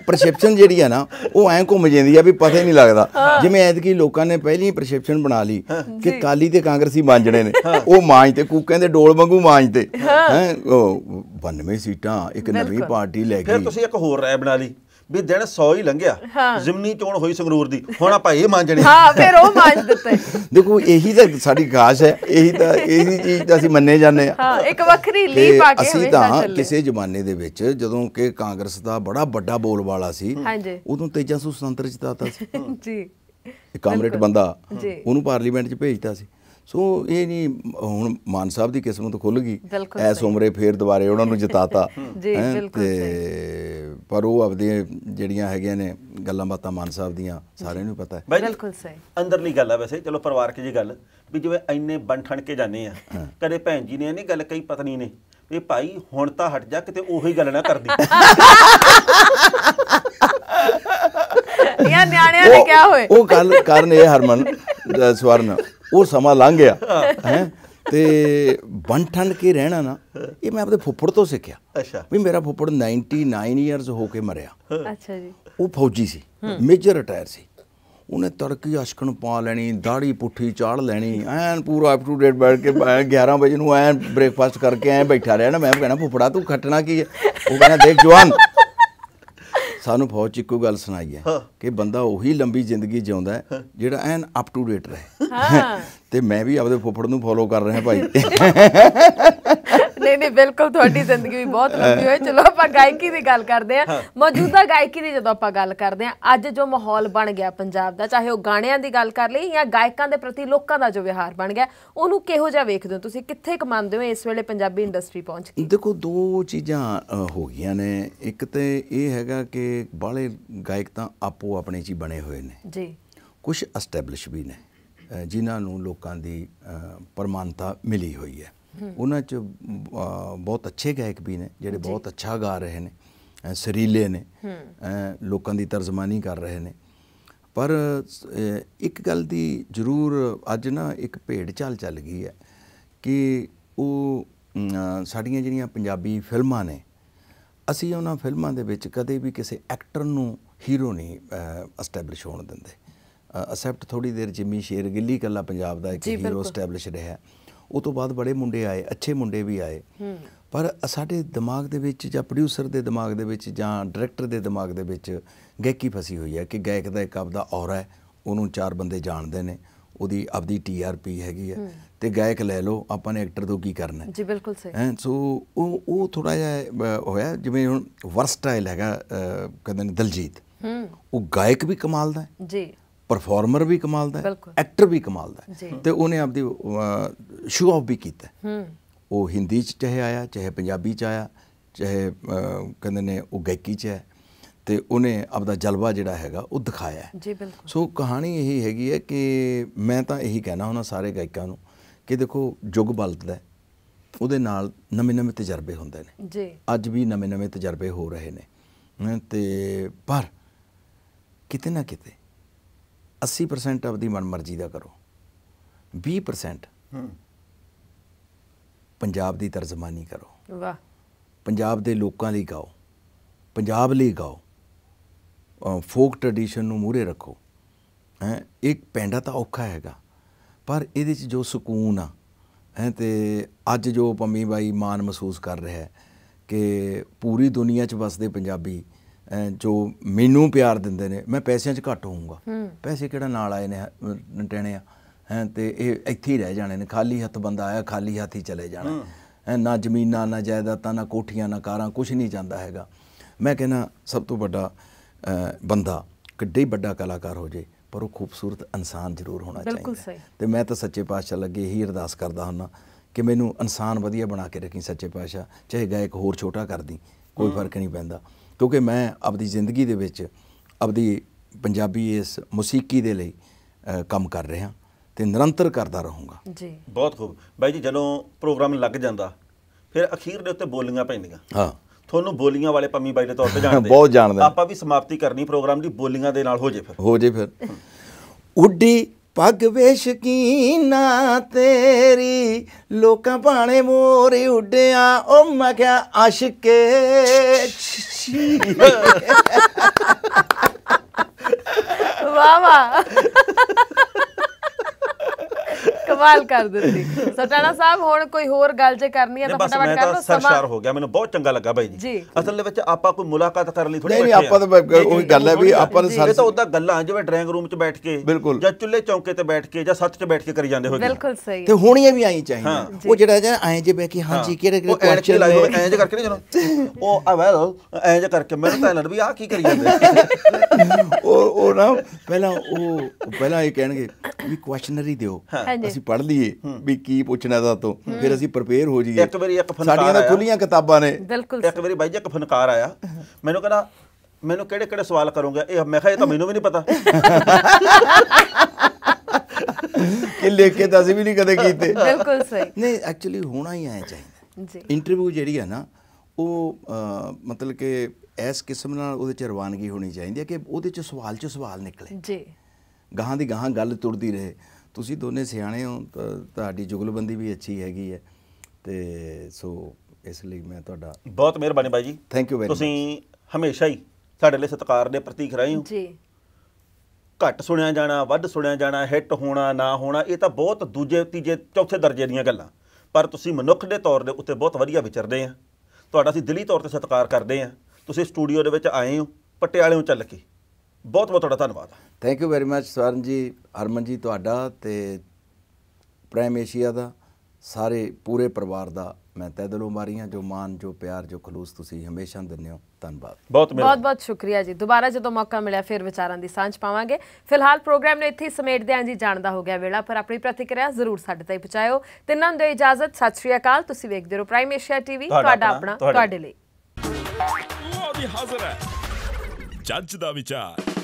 ਪਰਸੈਪਸ਼ਨ ਜਿਹੜੀ ਆ ਨਾ ਉਹ ਐਂ ਘੁੰਮ ਜਾਂਦੀ ਆ ਵੀ ਪਤਾ ਹੀ ਨਹੀਂ ਲੱਗਦਾ ਜਿਵੇਂ ਐਦਕੀ ਲੋਕਾਂ ਨੇ ਪਹਿਲੀ ਪਰਸੈਪਸ਼ਨ ਬਣਾ ਲਈ ਕਿ ਕਾਲੀ ਤੇ ਕਾਂਗਰਸੀ ਮਾਂਜਣੇ ਨੇ ਉਹ ਮਾਂਜ ਤੇ ਕੂਕਾਂ ਦੇ ਡੋਲ ਵਾਂਗੂ ਮਾਂਜ ਤੇ ਹੈ 92 ਸੀਟਾਂ ਇੱਕ ਨਵੀਂ ਪਾਰਟੀ ਲੈ ਗਈ ਫਿਰ ਤੁਸੀਂ ਇੱਕ ਹੋਰ ਰਾਇ ਬਣਾ ਲਈ ਵੀ ਦਿਨ 100 ਹੀ ਲੰਘਿਆ ਜ਼ਿਮਨੀ ਚੋਣ ਹੋਈ ਸੰਗਰੂਰ ਦੀ ਹੁਣ ਆਪਾਂ ਇਹ ਮੰਨਣੇ ਹਾਂ ਫਿਰ ਉਹ ਮੰਨ ਦਿੱਤੇ ਦੇਖੋ ਇਹੀ ਤਾਂ ਸਾਡੀ ਗਾਸ਼ ਹੈ ਇਹੀ ਤਾਂ ਇਹੀ ਚੀਜ਼ ਤਾਂ ਅਸੀਂ ਮੰਨੇ ਜਾਂਦੇ ਹਾਂ ਹਾਂ ਇੱਕ ਵੱਖਰੀ ਲੀ ਪਾ ਕੇ ਅਸੀਂ ਤਾਂ ਕਿਸੇ ਜ਼ਮਾਨੇ ਦੇ ਵਿੱਚ ਜਦੋਂ ਕਿ ਕਾਂਗਰਸ ਦਾ ਬੜਾ ਵੱਡਾ ਬੋਲ ਵਾਲਾ ਸੀ ਉਦੋਂ 1377 ਸੀ ਜੀ ਇੱਕ ਕਾਮਰੇਡ ਬੰਦਾ ਉਹਨੂੰ ਪਾਰਲੀਮੈਂਟ 'ਚ ਭੇਜਤਾ ਸੀ ਸੋ ਇਹ ਨਹੀਂ ਹੁਣ ਮਾਨ ਸਾਹਿਬ ਦੀ ਕਿਸਮਤ ਖੁੱਲ ਗਈ ਐਸ ਉਮਰੇ ਫੇਰ ਦੁਬਾਰੇ ਉਹਨਾਂ ਨੂੰ ਜਿਤਾਤਾ ਜੀ ਬਿਲਕੁਲ ਤੇ ਪਰ ਉਹ ਆਪਦੇ ਜਿਹੜੀਆਂ ਹੈਗੀਆਂ ਨੇ ਗੱਲਾਂ ਬਾਤਾਂ ਮਾਨ ਸਾਹਿਬ ਦੀਆਂ ਸਾਰਿਆਂ ਨੂੰ ਪਤਾ ਹੈ ਬਿਲਕੁਲ ਸਹੀ ਅੰਦਰਲੀ ਗੱਲ ਆ ਵੈਸੇ ਚਲੋ ਪਰਿਵਾਰਕ ਜੀ ਗੱਲ ਵੀ ਜਿਵੇਂ ਐਨੇ ਬੰਠਣ ਠਣ ਕੇ ਜਾਂਦੇ ਆ ਕਦੇ ਭੈਣ ਜੀ ਨੇ ਇਹ ਨਹੀਂ ਗੱਲ ਕਹੀ ਪਤਨੀ ਨੇ ਵੀ ਭਾਈ ਹੁਣ ਤਾਂ ਹਟ ਜਾ ਕਿਤੇ ਉਹੀ ਗੱਲ ਨਾ ਕਰਦੀ ਯਾ ਨਿਆਣਿਆਂ ਨੇ ਕੀ ਹੋਏ ਉਹ ਗੱਲ ਕਰਨ ਇਹ ਹਰਮਨ ਸਵਰਨ ਉਹ ਸਮਾਂ ਲੰਘ ਗਿਆ ਹੈ ਤੇ ਬੰਠਣ ਠੰਡ ਕੇ ਰਹਿਣਾ ਨਾ ਇਹ ਮੈਂ ਆਪਣੇ ਫੁੱਫੜ ਤੋਂ ਸਿੱਖਿਆ ਅੱਛਾ ਵੀ ਮੇਰਾ ਫੁੱਫੜ 99 ਇਅਰਸ ਹੋ ਕੇ ਮਰਿਆ ਅੱਛਾ ਜੀ ਉਹ ਫੌਜੀ ਸੀ ਮੇਜਰ ਰਿਟਾਇਰ ਸੀ ਉਹਨੇ ਤੜਕੀ ਅਸ਼ਕਣ ਪਾ ਲੈਣੀ ਦਾੜੀ ਪੁੱਠੀ ਚਾੜ ਲੈਣੀ ਐਨ ਪੂਰਾ ਅਪ ਟੂ ਡੇਟ ਬੈਠ ਕੇ 11 ਵਜੇ ਨੂੰ ਐਨ ਬ੍ਰੇਕਫਾਸਟ ਕਰਕੇ ਐ ਬੈਠਾ ਰਿਹਾ ਨਾ ਮੈਂ ਕਹਿੰਦਾ ਫੁੱਫੜਾ ਤੂੰ ਖੱਟਣਾ ਕੀ ਹੈ ਉਹ ਕਹਿੰਦਾ ਦੇਖ ਜਵਾਨ ਸਾਨੂੰ ਫੌਜ ਚ ਇੱਕੋ ਗੱਲ ਸੁਣਾਈ ਹੈ ਕਿ ਬੰਦਾ ਉਹੀ ਲੰਬੀ ਜ਼ਿੰਦਗੀ ਜਿਉਂਦਾ ਜਿਹੜਾ ਐਨ ਅਪ ਟੂ ਡੇਟ ਰਹੇ ਹਾਂ ਤੇ ਮੈਂ ਵੀ ਆਪਦੇ ਫੁੱਫੜ ਨੂੰ ਫੋਲੋ ਕਰ ਰਿਹਾ ਭਾਈ ਨਹੀਂ ਨਹੀਂ ਬਿਲਕੁਲ ਤੁਹਾਡੀ ਜ਼ਿੰਦਗੀ ਵੀ ਬਹੁਤ ਲੰਬੀ ਹੋਈ ਚਲੋ ਆਪਾਂ ਗਾਇਕੀ ਦੀ ਗੱਲ ਕਰਦੇ ਆ ਮੌਜੂਦਾ ਗਾਇਕੀ ਦੀ ਜਦੋਂ ਆਪਾਂ ਗੱਲ ਕਰਦੇ ਆ ਅੱਜ ਜੋ ਮਾਹੌਲ ਬਣ ਗਿਆ ਪੰਜਾਬ ਦਾ ਚਾਹੇ ਉਹ ਗਾਣਿਆਂ ਦੀ ਗੱਲ ਕਰ ਲਈ ਜਾਂ ਗਾਇਕਾਂ ਦੇ ਪ੍ਰਤੀ ਲੋਕਾਂ ਦਾ ਜੋ ਵਿਹਾਰ ਬਣ ਗਿਆ ਉਹਨੂੰ ਕਿਹੋ ਜਿਹਾ ਵੇਖਦੇ ਹੋ ਤੁਸੀਂ ਕਿੱਥੇ ਕਮਾਉਂਦੇ ਹੋ ਇਸ ਵੇਲੇ ਪੰਜਾਬੀ ਇੰਡਸਟਰੀ ਪਹੁੰਚ ਗਈ ਦੇਖੋ ਦੋ ਚੀਜ਼ਾਂ ਹੋ ਗਈਆਂ ਨੇ ਇੱਕ ਤੇ ਇਹ ਹੈਗਾ ਕਿ ਬਾਲੇ ਗਾਇਕ ਤਾਂ ਆਪੋ ਆਪਣੇ ਚ ਹੀ ਬਣੇ ਹੋਏ ਨੇ ਜੀ ਕੁਝ ਐਸਟੈਬਲਿਸ਼ ਵੀ ਨੇ ਜਿਨ੍ਹਾਂ ਨੂੰ ਲੋਕਾਂ ਦੀ ਪਰਮਾਨਤਾ ਮਿਲੀ ਹੋਈ ਹੈ ਉਹਨਾਂ 'ਚ ਬਹੁਤ ਅੱਛੇ ਗਾਇਕ ਵੀ ਨੇ ਜਿਹੜੇ ਬਹੁਤ ਅੱਛਾ ਗਾ ਰਹੇ ਨੇ ਸਰੀਲੇ ਨੇ ਲੋਕਾਂ ਦੀ ਤਰਜਮਾਨੀ ਕਰ ਰਹੇ ਨੇ ਪਰ ਇੱਕ ਗੱਲ ਦੀ ਜ਼ਰੂਰ ਅੱਜ ਨਾ ਇੱਕ ਭੇਡ ਚਾਲ ਚੱਲ ਗਈ ਹੈ ਕਿ ਉਹ ਸਾਡੀਆਂ ਜਿਹੜੀਆਂ ਪੰਜਾਬੀ ਫਿਲਮਾਂ ਨੇ ਅਸੀਂ ਉਹਨਾਂ ਫਿਲਮਾਂ ਦੇ ਵਿੱਚ ਕਦੇ ਵੀ ਕਿਸੇ ਐਕਟਰ ਨੂੰ ਹੀਰੋ ਨਹੀਂ ਐਸਟੈਬਲਿਸ਼ ਹੋਣ ਦਿੰਦੇ ਅਸੈਪਟ ਥੋੜੀ ਦੇਰ ਜਿਮੀ ਸ਼ੇਰ ਗਿੱਲੀ ਕੱਲਾ ਪੰਜਾਬ ਦਾ ਇੱਕ ਹੀਰੋ ਐਸਟੈਬਲਿਸ਼ ਰਿਹਾ ਹੈ ਉਹ ਤੋਂ ਬਾਅਦ ਬੜੇ ਮੁੰਡੇ ਆਏ ਅੱਛੇ ਮੁੰਡੇ ਵੀ ਆਏ ਪਰ ਸਾਡੇ ਦਿਮਾਗ ਦੇ ਵਿੱਚ ਜਾਂ ਪ੍ਰੋਡਿਊਸਰ ਦੇ ਦਿਮਾਗ ਦੇ ਵਿੱਚ ਜਾਂ ਡਾਇਰੈਕਟਰ ਦੇ ਦਿਮਾਗ ਦੇ ਵਿੱਚ ਗਾਇਕੀ ਫਸੀ ਹੋਈ ਹੈ ਕਿ ਗਾਇਕ ਦਾ ਇੱਕ ਆਪਦਾ ਔਰਾ ਹੈ ਉਹਨੂੰ ਚਾਰ ਬੰਦੇ ਜਾਣਦੇ ਨੇ ਉਹਦੀ ਆਪਦੀ ਟੀਆਰਪੀ ਹੈਗੀ ਹੈ ਤੇ ਗਾਇਕ ਲੈ ਲਓ ਆਪਾਂ ਨੇ ਐਕਟਰ ਤੋਂ ਕੀ ਕਰਨਾ ਹੈ ਜੀ ਬਿਲਕੁਲ ਸਹੀ ਸੋ ਉਹ ਉਹ ਥੋੜਾ ਜਿਹਾ ਹੋਇਆ ਜਿਵੇਂ ਹੁਣ ਵਰਸਟਾਈਲ ਹੈਗਾ ਕਹਿੰਦੇ ਨੇ ਦਲਜੀਤ ਹੂੰ ਉਹ ਗਾਇਕ ਵੀ ਕਮਾਲ ਦਾ ਹੈ ਜੀ ਪਰਫਾਰਮਰ ਵੀ ਕਮਾਲ ਦਾ ਐਕਟਰ ਵੀ ਕਮਾਲ ਦਾ ਤੇ ਉਹਨੇ ਆਪਦੀ ਸ਼ੋਅ ਆਫ ਵੀ ਕੀਤਾ ਉਹ ਹਿੰਦੀ ਚ ਚਾਹੇ ਆਇਆ ਚਾਹੇ ਪੰਜਾਬੀ ਚ ਆਇਆ ਚਾਹੇ ਕਹਿੰਦੇ ਨੇ ਉਹ ਗਾਇਕੀ ਚ ਹੈ ਤੇ ਉਹਨੇ ਆਪਦਾ ਜਲਵਾ ਜਿਹੜਾ ਹੈਗਾ ਉਹ ਦਿਖਾਇਆ ਜੀ ਬਿਲਕੁਲ ਸੋ ਕਹਾਣੀ ਇਹੀ ਹੈਗੀ ਹੈ ਕਿ ਮੈਂ ਤਾਂ ਇਹੀ ਕਹਿਣਾ ਉਹਨਾਂ ਸਾਰੇ ਗਾਇਕਾਂ ਨੂੰ ਕਿ ਦੇਖੋ ਜੁਗ ਬਲਦਾ ਉਹਦੇ ਨਾਲ ਨਵੇਂ-ਨਵੇਂ ਤਜਰਬੇ ਹੁੰਦੇ ਨੇ ਜੀ ਅੱਜ ਵੀ ਨਵੇਂ-ਨਵੇਂ ਤਜਰਬੇ ਹੋ ਰਹੇ ਨੇ ਤੇ ਪਰ ਕਿਤੇ ਨਾ ਕਿਤੇ 80% ਆਪਦੀ ਮਨਮਰਜ਼ੀ ਦਾ ਕਰੋ 20% ਹੂੰ ਪੰਜਾਬ ਦੀ ਤਰਜਮਾਨੀ ਕਰੋ ਵਾਹ ਪੰਜਾਬ ਦੇ ਲੋਕਾਂ ਲਈ ਗਾਓ ਪੰਜਾਬ ਲਈ ਗਾਓ ਫੋਕ ਟ੍ਰੈਡੀਸ਼ਨ ਨੂੰ ਮੂਰੇ ਰੱਖੋ ਹੈ ਇੱਕ ਪੈਂਡਾ ਤਾਂ ਔਖਾ ਹੈਗਾ ਪਰ ਇਹਦੇ ਚ ਜੋ ਸਕੂਨ ਆ ਹੈ ਤੇ ਅੱਜ ਜੋ ਪੰਮੀ ਬਾਈ ਮਾਨ ਮਹਿਸੂਸ ਕਰ ਰਿਹਾ ਹੈ ਕਿ ਪੂਰੀ ਦੁਨੀਆ 'ਚ ਵਸਦੇ ਪੰਜਾਬੀ ਜੋ ਮੈਨੂੰ ਪਿਆਰ ਦਿੰਦੇ ਨੇ ਮੈਂ ਪੈਸਿਆਂ 'ਚ ਘੱਟ ਹੋਊਂਗਾ ਪੈਸੇ ਕਿਹੜਾ ਨਾਲ ਆਏ ਨੇ ਨਟਣੇ ਆ ਹੈ ਤੇ ਇਹ ਇੱਥੇ ਹੀ ਰਹਿ ਜਾਣੇ ਨੇ ਖਾਲੀ ਹੱਥ ਬੰਦਾ ਆਇਆ ਖਾਲੀ ਹੱਥ ਹੀ ਚਲੇ ਜਾਣਾ ਹੈ ਨਾ ਜ਼ਮੀਨਾਂ ਨਾ ਜਾਇਦਾਦਾਂ ਨਾ ਕੋਠੀਆਂ ਨਾ ਕਾਰਾਂ ਕੁਝ ਨਹੀਂ ਜਾਂਦਾ ਹੈਗਾ ਮੈਂ ਕਹਿੰਦਾ ਸਭ ਤੋਂ ਵੱਡਾ ਬੰਦਾ ਕਿੱਡੇ ਵੱਡਾ ਕਲਾਕਾਰ ਹੋ ਜੇ ਪਰ ਉਹ ਖੂਬਸੂਰਤ ਇਨਸਾਨ ਜ਼ਰੂਰ ਹੋਣਾ ਚਾਹੀਦਾ ਤੇ ਮੈਂ ਤਾਂ ਸੱਚੇ ਪਾਤਸ਼ਾਹ ਲੱਗੇ ਹੀ ਅਰਦਾਸ ਕਰਦਾ ਹੁੰਨਾ ਕਿ ਮੈਨੂੰ ਇਨਸਾਨ ਵਧੀਆ ਬਣਾ ਕੇ ਰੱਖੀ ਸੱਚੇ ਪਾਤਸ਼ਾਹ ਚਾਹੇ ਗਾਇਕ ਹੋਰ ਛੋਟਾ ਕਰਦੀ ਕੋਈ ਫਰਕ ਨਹੀਂ ਪੈਂਦਾ ਕਿਉਂਕਿ ਮੈਂ ਆਪਦੀ ਜ਼ਿੰਦਗੀ ਦੇ ਵਿੱਚ ਆਪਦੀ ਪੰਜਾਬੀ ਇਸ ਮੌਸੀਕੀ ਦੇ ਲਈ ਕੰਮ ਕਰ ਰਿਹਾ ਤੇ ਨਿਰੰਤਰ ਕਰਦਾ ਰਹੂੰਗਾ ਜੀ ਬਹੁਤ ਖੂਬ ਬਾਈ ਜੀ ਜਦੋਂ ਪ੍ਰੋਗਰਾਮ ਲੱਗ ਜਾਂਦਾ ਫਿਰ ਅਖੀਰ ਦੇ ਉੱਤੇ ਬੋਲੀਆਂ ਪੈਂਦੀਆਂ ਹਾਂ ਤੁਹਾਨੂੰ ਬੋਲੀਆਂ ਵਾਲੇ ਪੰਮੀ ਬਾਈ ਦੇ ਤੌਰ ਤੇ ਜਾਣਦੇ ਬਹੁਤ ਜਾਣਦੇ ਆਪਾਂ ਵੀ ਸਮਾਪਤੀ ਕਰਨੀ ਪ੍ਰੋਗਰਾਮ ਦੀ ਬੋਲੀਆਂ ਦੇ ਨਾਲ ਹੋ ਜੇ ਫਿਰ ਹੋ ਜੇ ਫਿਰ ਉੱਡੀ ਪੱਗ ਵੇਸ਼ਕੀਨਾ ਤੇਰੀ ਲੋਕਾਂ ਬਾਣੇ ਮੋਰ ਉੱਡਿਆ ਓ ਮੈਂ ਕਿਹਾ ਆਸ਼ਕੇ ਵਾਹ ਵਾਹ ਕਮਾਲ ਕਰ ਦਿੱਤੀ ਸਟਾਣਾ ਸਾਹਿਬ ਹੁਣ ਕੋਈ ਹੋਰ ਗੱਲ ਜੇ ਕਰਨੀ ਹੈ ਤਾਂ ਫਟਾਫਟ ਕਰ ਲਓ ਸਰਸ਼ਾਰ ਹੋ ਗਿਆ ਮੈਨੂੰ ਬਹੁਤ ਚੰਗਾ ਲੱਗਾ ਬਾਈ ਜੀ ਅਸਲ ਦੇ ਵਿੱਚ ਆਪਾਂ ਕੋਈ ਮੁਲਾਕਾਤ ਕਰਨ ਲਈ ਥੋੜੀ ਬੈਠੇ ਨਹੀਂ ਆਪਾਂ ਤਾਂ ਉਹੀ ਗੱਲ ਹੈ ਵੀ ਆਪਾਂ ਨੇ ਇਹ ਤਾਂ ਉਹਦਾ ਗੱਲਾਂ ਜਿਵੇਂ ਡਰਾਇੰਗ ਰੂਮ 'ਚ ਬੈਠ ਕੇ ਜਾਂ ਚੁੱਲ੍ਹੇ ਚੌਂਕੇ ਤੇ ਬੈਠ ਕੇ ਜਾਂ ਸੱਤ 'ਚ ਬੈਠ ਕੇ ਕਰੀ ਜਾਂਦੇ ਹੋਗੇ ਬਿਲਕੁਲ ਸਹੀ ਤੇ ਹੋਣੀਆਂ ਵੀ ਆਈ ਚਾਹੀਦੀਆਂ ਉਹ ਜਿਹੜਾ ਜਾਂ ਐਂ ਜੇ ਬੈ ਕੇ ਹਾਂਜੀ ਕਿਹੜੇ ਕਿਹੜੇ ਕੁਐਸਚਨ ਲਾਏ ਹੋਏ ਐਂ ਜੇ ਕਰਕੇ ਨਹੀਂ ਜਣਾ ਉਹ ਆ ਵੈਲ ਐਂ ਜੇ ਕਰਕੇ ਮੈਨੂੰ ਤਾਂ ਲੱਗਦਾ ਵੀ ਆ ਕੀ ਕਰੀ ਜਾਂਦੇ ਉਹ ਉਹ ਨਾ ਪਹਿਲਾਂ ਉਹ ਪਹਿਲਾਂ ਇਹ ਕਹਿਣਗੇ ਵੀ ਕੁਐਸਚਨਰੀ ਦਿਓ ਅਸੀਂ ਪੜ੍ਹ ਲਈਏ ਵੀ ਕੀ ਪੁੱਛਣਾ ਦਾ ਤੋਂ ਫਿਰ ਅਸੀਂ ਪ੍ਰਪੇਅਰ ਹੋ ਜਾਈਏ ਇੱਕ ਵਾਰੀ ਇੱਕ ਫਨਕਾਰ ਸਾਡੀਆਂ ਤਾਂ ਖੁੱਲੀਆਂ ਕਿਤਾਬਾਂ ਨੇ ਇੱਕ ਵਾਰੀ ਬਾਈ ਜੀ ਇੱਕ ਫਨਕਾਰ ਆਇਆ ਮੈਨੂੰ ਕਹਿੰਦਾ ਮੈਨੂੰ ਕਿਹੜੇ ਕਿਹੜੇ ਸਵਾਲ ਕਰੋਗੇ ਇਹ ਮੈਂ ਕਿਹਾ ਇਹ ਤਾਂ ਮੈਨੂੰ ਵੀ ਨਹੀਂ ਪਤਾ ਕਿ ਲੈ ਕੇ ਤਾਂ ਅਸੀਂ ਵੀ ਨਹੀਂ ਕਦੇ ਕੀਤੇ ਬਿਲਕੁਲ ਸਹੀ ਨਹੀਂ ਐਕਚੁਅਲੀ ਹੋਣਾ ਹੀ ਆਇਆ ਚਾਹੀਦਾ ਜੀ ਇੰਟਰਵਿਊ ਜਿਹੜੀ ਆ ਨਾ ਉਹ ਮਤਲਬ ਕਿ ਐਸ ਕਿਸਮ ਨਾਲ ਉਹਦੇ ਚ ਰਵਾਨਗੀ ਹੋਣੀ ਚਾਹੀਦੀ ਹੈ ਕਿ ਉਹਦੇ ਚ ਸਵਾਲ ਚ ਸਵਾਲ ਨਿਕਲੇ ਜੀ ਗਾਹਾਂ ਦੀ ਗਾਹਾਂ ਗੱਲ ਤੁਰਦੀ ਰਹੇ ਤੁਸੀਂ ਦੋਨੇ ਸਿਆਣੇ ਹੋ ਤੁਹਾਡੀ ਜੁਗਲਬੰਦੀ ਵੀ ਅੱਛੀ ਹੈਗੀ ਹੈ ਤੇ ਸੋ ਇਸ ਲਈ ਮੈਂ ਤੁਹਾਡਾ ਬਹੁਤ ਮਿਹਰਬਾਨੀ ਬਾਈ ਜੀ ਥੈਂਕ ਯੂ ਵੈਰੀ ਤੁਸੀਂ ਹਮੇਸ਼ਾ ਹੀ ਸਾਡੇ ਲਈ ਸਤਿਕਾਰ ਦੇ ਪ੍ਰਤੀਕ ਰਹੇ ਹੋ ਜੀ ਘੱਟ ਸੁਣਿਆ ਜਾਣਾ ਵੱਧ ਸੁਣਿਆ ਜਾਣਾ ਹਿੱਟ ਹੋਣਾ ਨਾ ਹੋਣਾ ਇਹ ਤਾਂ ਬਹੁਤ ਦੂਜੇ ਤੀਜੇ ਚੌਥੇ ਦਰਜੇ ਦੀਆਂ ਗੱਲਾਂ ਪਰ ਤੁਸੀਂ ਮਨੁੱਖ ਦੇ ਤੌਰ ਦੇ ਉੱਤੇ ਬਹੁਤ ਵਧੀਆ ਵਿਚਰਦੇ ਆ ਤੁਹਾਡਾ ਅਸੀਂ ਦਿਲੀ ਤੌਰ ਤੇ ਸਤਿਕਾਰ ਕਰਦੇ ਆ ਤੁਸੀਂ ਸਟੂਡੀਓ ਦੇ ਵਿੱਚ ਆਏ ਹੋ ਪਟਿਆਲੇੋਂ ਚੱਲ ਕੇ ਬਹੁਤ ਬਹੁਤ ਤੁਹਾਡਾ ਧੰਨਵਾਦ thank you very much Swaran ji Harman ਜੀ ਤੁਹਾਡਾ ਤੇ ਪ੍ਰਾਈਮ ਏਸ਼ੀਆ ਦਾ ਸਾਰੇ ਪੂਰੇ ਪਰਿਵਾਰ ਦਾ ਮੈਂ ਤਹਿ ਦਿਲੋਂ ਮਾਰੀਆਂ ਜੋ ਮਾਨ ਜੋ ਪਿਆਰ ਜੋ ਖਲੂਸ ਤੁਸੀਂ ਹਮੇਸ਼ਾ ਦਿੰਦੇ ਹੋ ਧੰਨਵਾਦ ਬਹੁਤ ਬਹੁਤ ਬਹੁਤ ਸ਼ੁਕਰੀਆ ਜੀ ਦੁਬਾਰਾ ਜਦੋਂ ਮੌਕਾ ਮਿਲਿਆ ਫਿਰ ਵਿਚਾਰਾਂ ਦੀ ਸਾਂਝ ਪਾਵਾਂਗੇ ਫਿਲਹਾਲ ਪ੍ਰੋਗਰਾਮ ਨੂੰ ਇੱਥੇ ਹੀ ਸਮੇਟਦੇ ਹਾਂ ਜੀ ਜਾਣਦਾ ਹੋ ਗਿਆ ਵੇਲਾ ਪਰ ਆਪਣੀ ਪ੍ਰਤੀਕਿਰਿਆ ਜ਼ਰੂਰ ਸਾਡੇ ਤੱਕ ਪਹੁੰਚਾਇਓ ਤਿੰਨਾਂ ਨੂੰ ਇਜਾਜ਼ਤ ਸਤਿ ਸ਼੍ਰੀ ਅਕਾਲ ਤੁਸੀਂ ਵੇਖਦੇ ਰਹੋ ਪ੍ਰਾਈਮ ਏਸ਼ੀਆ ਟੀਵੀ ਤੁਹਾਡਾ ਆਪਣਾ ਤੁਹਾਡੇ ਲਈ ਉਹ ਦੀ ਹਾਜ਼ਰ ਹੈ ਜੱਜ ਦਾ ਵਿਚਾਰ